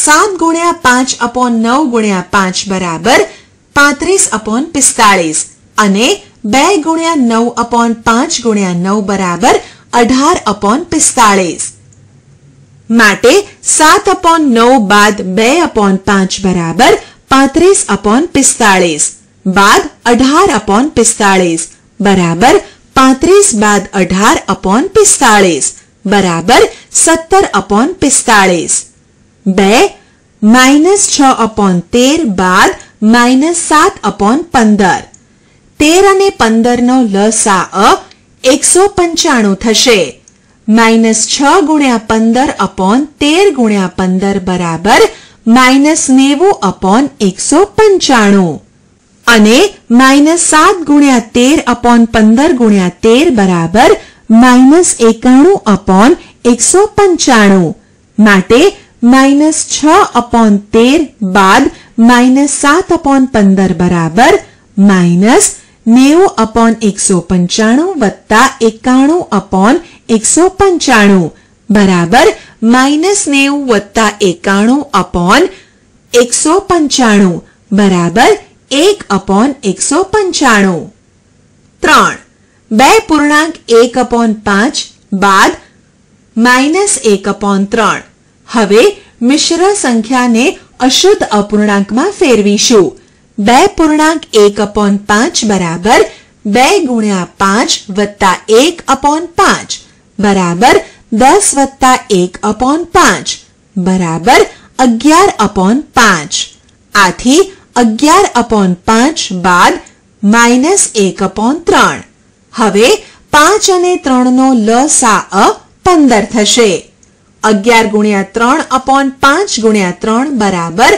સાત ગુણ્યા પાંચ અપોન નવ ગુણ્યા પાંચ બરાબર પાંત્રીસ અપોન પિસ્તાળીસ અને બે ગુણ્યા નવ અપોન પાંચ ગુણ્યા નવ બરાબર અઢાર અપોન પિસ્તાળીસ માટે સાત અપોન નવ બાદ બે અપોન પાંચ બરાબર પાંત્રીસ અપોન પિસ્તાળીસ બાદ અઢાર અપોન પિસ્તાળીસ બરાબર પાંત્રીસ બાદ અઢાર અપોન પિસ્તાળીસ બરાબર સત્તર અપોન પિસ્તાળીસ બે માઇનસ છ અપોન તેર બાદ માઇનસ સાત અપોન પંદર તેર અને પંદરનો લસા એકસો પંચાણું થશે માઇનસ છ ગુણ્યા પંદર અપોન તેર ગુણ્યા પંદર બરાબર માઇનસ નેવું અપોન એકસો પંચાણું અને માઇનસ સાત ગુણ્યા તેર અપોન પંદર ગુણ્યા તેર બરાબર માઇનસ એકાણું અપોન એકસો પંચાણું માટે માઇનસ છ અપોન તેર બાદ માઇનસ સાત અપોન પંદર બરાબર માઇનસ નેવું અપોન એકસો પંચાણું વત્તા એકાણું અપોન એકસો પંચાણું બરાબર માઇનસ નેવું વત્તા એકાણું અપોન એકસો પંચાણું બરાબર એક અપોન એકસો પંચાણું ત્રણ બે પૂર્ણાંક એક અપોન પાંચ બાદ માઇનસ એક અપોન ત્રણ હવે મિશ્ર સંખ્યાને અશુદ્ધ અપૂર્ણાંકમાં ફેરવીશું બે પૂર્ણાંક એક અપોન પાંચ બરાબર બે ગુણ્યા પાંચ વત્તા એક અપોન પાંચ બરાબર દસ વત્તા એક અપોન પાંચ બરાબર અગિયાર અપોન પાંચ આથી અગિયાર અપોન પાંચ બાદ માઇનસ એક અપોન ત્રણ હવે પાંચ અને ત્રણનો લ સા અ પંદર થશે અગિયાર ગુણ્યા ત્રણ અપોન પાંચ ગુણ્યા ત્રણ બરાબર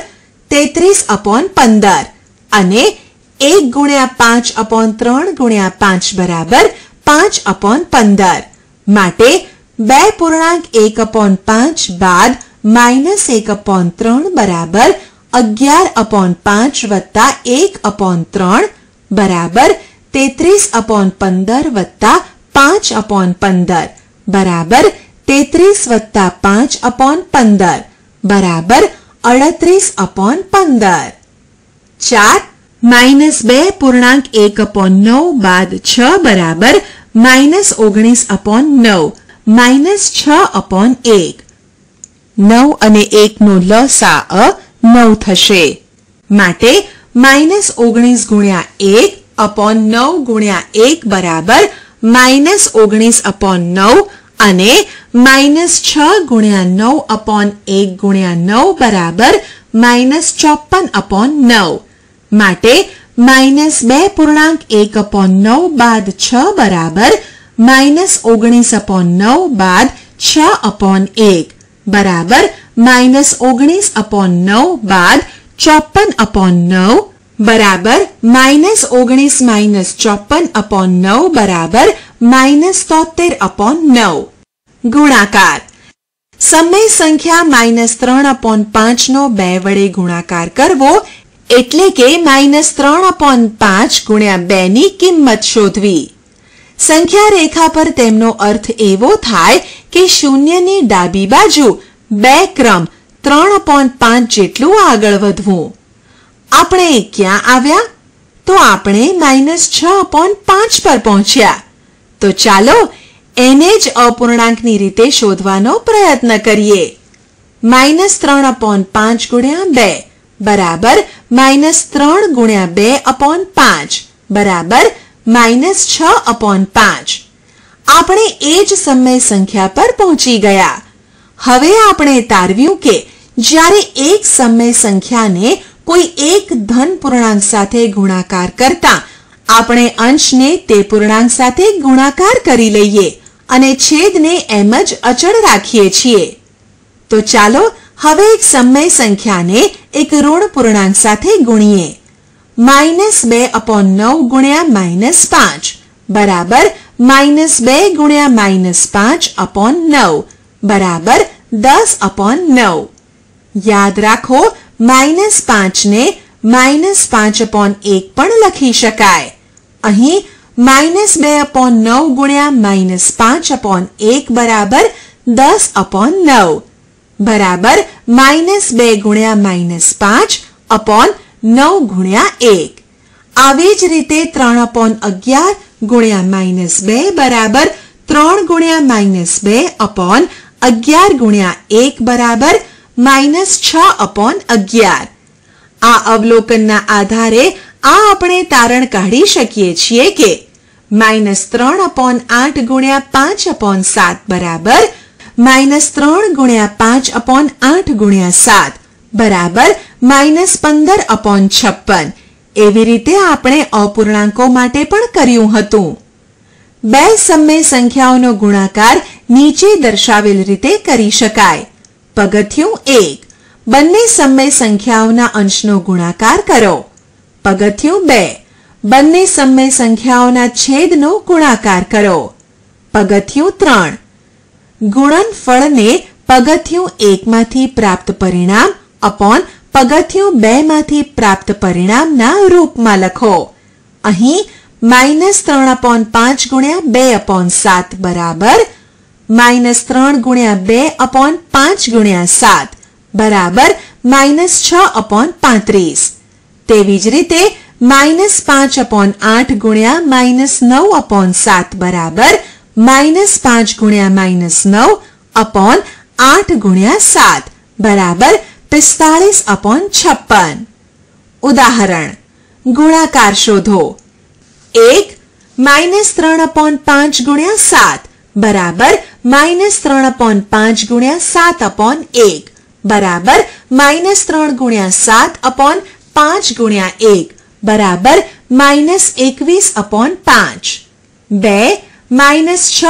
તેત્રીસ અપોન પંદર અને એક ગુણ્યા પાંચ અપોન ત્રણ ગુણ્યા પાંચ બરાબર પાંચ અપોન પંદર पूर्णांक एक अपॉन पांच बाद माइनस एक अपॉन त्र बराबर अगियार अपॉन पांच वत्ता एक अपॉन त्र बराबर तेतरीस अपॉन पंदर वत्ता पांच अपॉन पंदर बराबर तेतरीस वत्ता पांच अपॉन पंदर बराबर अड़तरीस अपॉन पंदर चार माइनस बे पूर्णांक एक अपॉन नौ बाद छ बराबर માઇનસ ઓગણીસ અપોન નવ માઇનસ છ અપોન એક નવ અને એકનો લસા અ નવ થશે માટે માઇનસ ઓગણીસ ગુણ્યા એક અપોન નવ ગુણ્યા એક બરાબર માઇનસ ઓગણીસ અપોન નવ અને માઇનસ છ ગુણ્યા નવ અપોન એક ગુણ્યા નવ બરાબર માઇનસ ચોપન અપોન નવ માટે माइनस बे पूर्णांक एक अपॉन नौ बाद छ बराबर मईनस ओगनीस अपॉन नौ बाद छ अपॉन एक बराबर मईनस ओगनीस अपॉन नौ बाद चौपन अपॉन नौ बराबर मईनस ओगनीस मईनस चौपन अपॉन नौ बराबर मईनस तोतेर अपॉन नौ गुणाकार समय संख्या मईनस त्रन अपॉन पांच नो बे वे गुणाकार करवो એટલે કે માઇનસ ત્રણ અપોન પાંચ ગુણ્યા બેની કિંમત શોધવી સંખ્યા રેખા પર તેમનો અર્થ એવો થાય કે શૂન્યની ડાબી બાજુ બે ક્રમ ત્રણ અપોન પાંચ જેટલું આગળ વધવું આપણે ક્યાં આવ્યા તો આપણે માઇનસ છ અપોન પાંચ પર પહોંચ્યા તો ચાલો એને જ અપૂર્ણાંકની રીતે શોધવાનો પ્રયત્ન કરીએ માઇનસ ત્રણ અપોન પાંચ ગુણ્યા બે બરાબર માઇનસ ત્રણ ગુણ્યા બે અપોન પાંચ બરાબર માઇનસ છ અપોન પાંચ આપણે એ જ સમય સંખ્યા પર પહોંચી ગયા હવે આપણે તારવ્યું કે જ્યારે એક સમય સંખ્યાને કોઈ એક ધન પૂર્ણાંક સાથે ગુણાકાર કરતા આપણે અંશને તે પૂર્ણાંક સાથે ગુણાકાર કરી લઈએ અને છેદને એમ જ અચળ રાખીએ છીએ તો ચાલો હવે એક સમય સંખ્યાને એક ઋણ પૂર્ણાંક સાથે ગુણીએ માઇનસ બે અપોન નવ ગુણ્યા માઇનસ પાંચ બરાબર માઇનસ બે ગુણ્યા માઇનસ પાંચ અપોન નવ બરાબર દસ અપોન નવ યાદ રાખો માઇનસ પાંચને માઇનસ પાંચ અપોન એક પણ લખી શકાય અહીં માઇનસ બે અપોન નવ ગુણ્યા માઇનસ પાંચ અપોન એક બરાબર દસ અપોન નવ બરાબર માઇનસ બે ગુણ્યા માઇનસ પાંચ અપોન નવ ગુણ્યા એક આવી જ રીતે ત્રણ અપોન અગિયાર ગુણ્યા માઇનસ બે બરાબર ત્રણ ગુણ્યા માઇનસ બે અપોન અગિયાર ગુણ્યા એક બરાબર માઇનસ છ અપોન અગિયાર આ અવલોકનના આધારે આ આપણે તારણ કાઢી શકીએ છીએ કે માઇનસ ત્રણ અપોન આઠ ગુણ્યા પાંચ અપોન સાત બરાબર માઇનસ ત્રણ ગુણ્યા પાંચ અપોન આઠ ગુણ્યા સાત બરાબર માઇનસ પંદર અપોન છપ્પન એવી રીતે આપણે અપૂર્ણાંકો માટે પણ કર્યું હતું બે સમય સંખ્યાઓનો ગુણાકાર નીચે દર્શાવેલ રીતે કરી શકાય પગથિયું એક બંને સમય સંખ્યાઓના અંશનો ગુણાકાર કરો પગથિયું બે બંને સમય સંખ્યાઓના છેદનો ગુણાકાર કરો પગથિયું ત્રણ ગુણનફળને પગથિયું એકમાંથી પ્રાપ્ત પરિણામ અપોન પગથિયું બેમાંથી પ્રાપ્ત પરિણામના રૂપમાં લખો અહીં માઇનસ ત્રણ અપોન પાંચ ગુણ્યા બે અપોન સાત બરાબર માઇનસ ત્રણ ગુણ્યા બે અપોન પાંચ ગુણ્યા સાત બરાબર માઇનસ છ અપોન પાંત્રીસ તેવી જ રીતે માઇનસ પાંચ અપોન આઠ ગુણ્યા માઇનસ નવ અપોન સાત બરાબર माइनस पांच गुणिया माइनस नौ अपॉन आठ गुणिया सात बराबर पिस्तालीस अपॉन छप्पन उदाहरण गुणाकार शोधो एक माइनस त्रन अपॉन पांच गुणिया सात बराबर माइनस त्रन अपॉन पांच गुणिया सात अपॉन एक बराबर माइनस त्रन गुणिया सात अपॉन पांच गुणिया एक बराबर माइनस एकवीस अपॉन पांच बे माइनस छ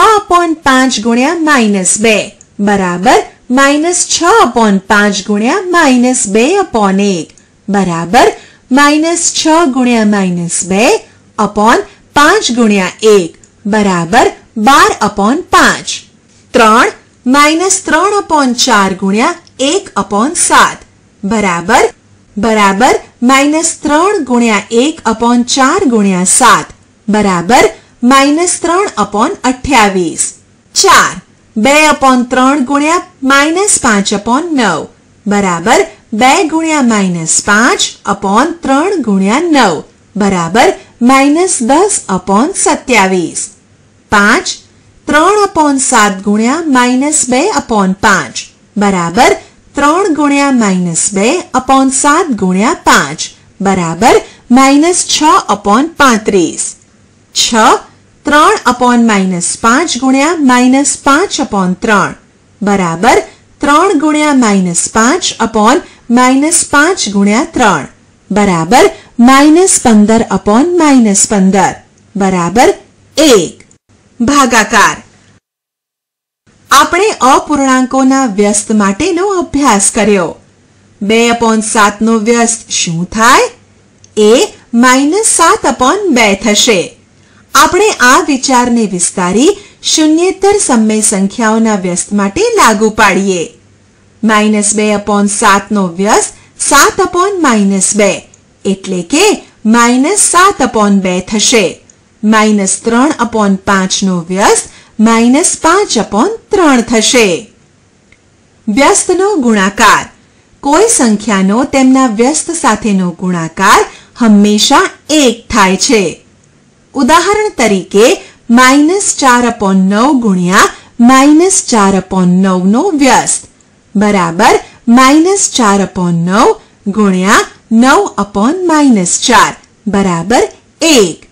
पांच गुण्या माइनस बे बराबर माइनस छ पांच गुण्या माइनस बे अपॉन एक बराबर माइनस छ गुण्या माइनस बे अपॉन पांच गुण्या एक बराबर बार अपॉन पांच त्रण माइनस त्रण अपॉन चार गुण्या एक अपॉन सात बराबर बराबर मईनस त्रण गुणिया एक अपॉन चार गुण्या सात बराबर माइनस त्र अपॉन अठावीस चार बे अपॉन त्र गुण्या माइनस पांच अपॉन नौ बराबर बे गुण्या माइनस पांच अपॉन त्र गुण्या नौ बराबर माइनस दस अपॉन सत्यावीस पांच त्र अपॉन सात गुण्या माइनस बे अपॉन पांच बराबर त्र गुण्या मईनस बे अपॉन सात गुण्या पांच बराबर मईनस छोन अपॉन छ 3/ -5 * -5/3 = 3 * -5 / -5 * 3 = -15 / -15 = 1 भागाकार આપણે અપૂર્ણાંકોના વ્યસ્ત માટેનો અભ્યાસ કર્યો 2/7 નો વ્યસ્ત શું થાય a -7/2 થશે આપણે આ વિચારને વિસ્તારી શૂન્યેતર સમય સંખ્યાઓના વ્યસ્ત માટે લાગુ પાડીએ માઇનસ બે અપોન સાતનો વ્યસ્ત સાત અપોન માઇનસ બે એટલે કે માઇનસ સાત અપોન બે થશે માઇનસ ત્રણ અપોન પાંચનો વ્યસ્ત માઇનસ પાંચ અપોન ત્રણ થશે વ્યસ્તનો ગુણાકાર કોઈ સંખ્યાનો તેમના વ્યસ્ત સાથેનો ગુણાકાર હંમેશા એક થાય છે उदाहरण तरीके मईनस चार अपॉन नौ गुणिया माइनस चार अपॉन नौ नो व्यस्त बराबर मईनस चार अपॉन नौ गुणिया नौ अपॉन माइनस चार बराबर एक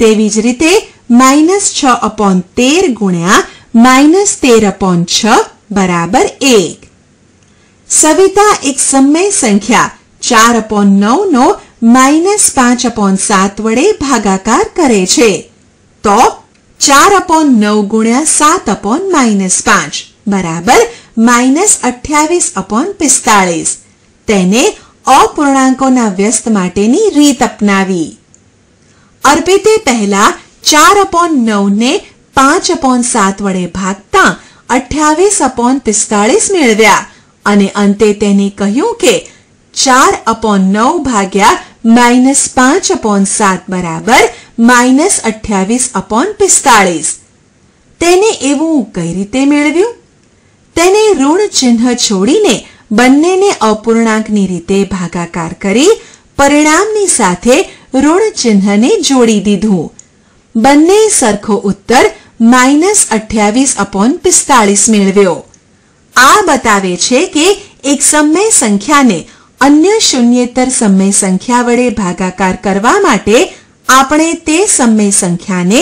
तेवीज रीते माइनस छ अपॉन तेर गुणिया माइनस तेर अपॉन छ बराबर एक सविता एक समय संख्या चार अपॉन नौ नो માઇનસ પાંચ અપોન સાત વડે ભાગાકાર કરે છે તો ચાર અપોન નવ ગુણ્યા સાત અપોન માઇનસ પાંચ બરાબર માઇનસ અઠ્યાવીસ અપોન પિસ્તાળીસ તેને અપૂર્ણાંકોના વ્યસ્ત માટેની રીત અપનાવી અર્પિતે પહેલા ચાર અપોન નવને પાંચ અપોન સાત વડે ભાગતા અઠ્યાવીસ અપોન પિસ્તાળીસ મેળવ્યા અને અંતે તેને કહ્યું કે 4/9 भाग्या - 5/7 = -28/45 તેને એવું કઈ રીતે મળ્યું તેને ઋણ ચિન્હ છોડીને બંનેને અપૂર્ણાંકની રીતે ભાગાકાર કરી પરિણામની સાથે ઋણ ચિન્હને જોડી દીધું બંને સરખો ઉત્તર -28/45 મળ્યો આ બતાવે છે કે એક સમમે સંખ્યાને અન્ય શૂન્યેતર સમય સંખ્યા વડે ભાગાકાર કરવા માટે આપણે તે સમય સંખ્યાને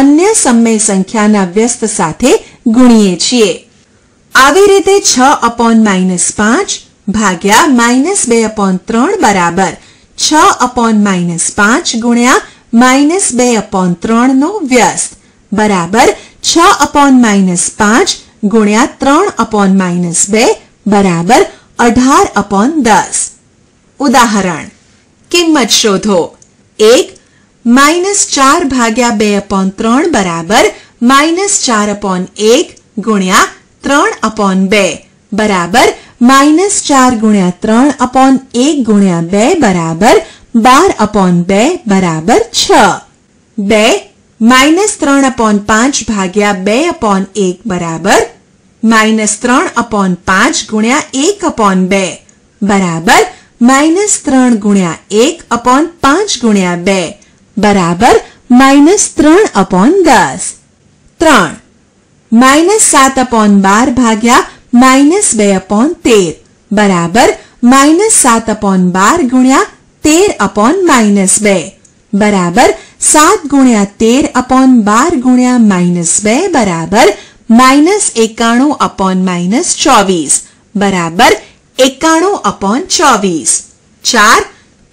અન્ય સમય સંખ્યાના વ્યસ્ત સાથે ગુણીએ છીએ આવી રીતે છ અપોન માઇનસ પાંચ ભાગ્યા માઇનસ બે અપોન ત્રણ બરાબર છ અપોન માઇનસ પાંચ ગુણ્યા માઇનસ બે અપોન ત્રણનો વ્યસ્ત બરાબર છ અપોન માઇનસ પાંચ ગુણ્યા ત્રણ અપોન માઇનસ બે બરાબર अठार अपॉन दस उदाहरण किंमत शोधो एक माइनस चार भाग्या बे अपॉन त्रण बराबर माइनस चार अपॉन एक गुण्या त्रण अपॉन बे बराबर माइनस चार गुण्या त्रण अपॉन एक गुण्या बे बराबर बार अपॉन बे बराबर छ बे माइनस त्रण अपॉन पांच भाग्या बे अपॉन एक बराबर माइनस तर अपॉन पांच गुण्या एक अपॉन बे बराबर मईनस तर गुण्या एक अपॉन पांच गुण्या बे बराबर माइनस तर अपॉन दस तर माइनस सात अपॉन बार भाग्या माइनस बे अपॉन तेर बराबर माइनस सात अपॉन बार गुण्या तेर अपॉन माइनस बे बराबर सात गुण्या तेर अपॉन बार गुण्या माइनस बे बराबर माइनस एकाणु अपॉन माइनस चौबीस बराबर एकाणु अपॉन चौबीस चार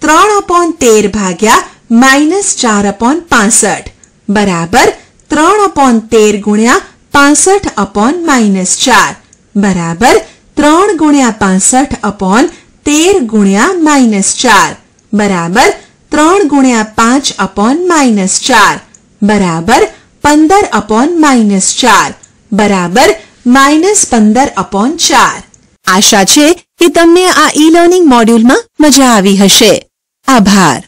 त्रन अपॉन तेर भाग्या माइनस चार अपॉन पांसठ बराबर त्रन अपॉन तेर गुण्या पांसठ अपॉन माइनस चार बराबर त्रन गुण्या पांसठ अपॉन तेर गुण्या माइनस चार बराबर त्रन गुण्या पांच अपॉन मईनस चार बराबर पंदर अपॉन मईनस चार બરાબર માઇનસ પંદર અપોન ચાર આશા છે કે તમને આ ઈ લર્નિંગ મોડ્યુલમાં મજા આવી હશે આભાર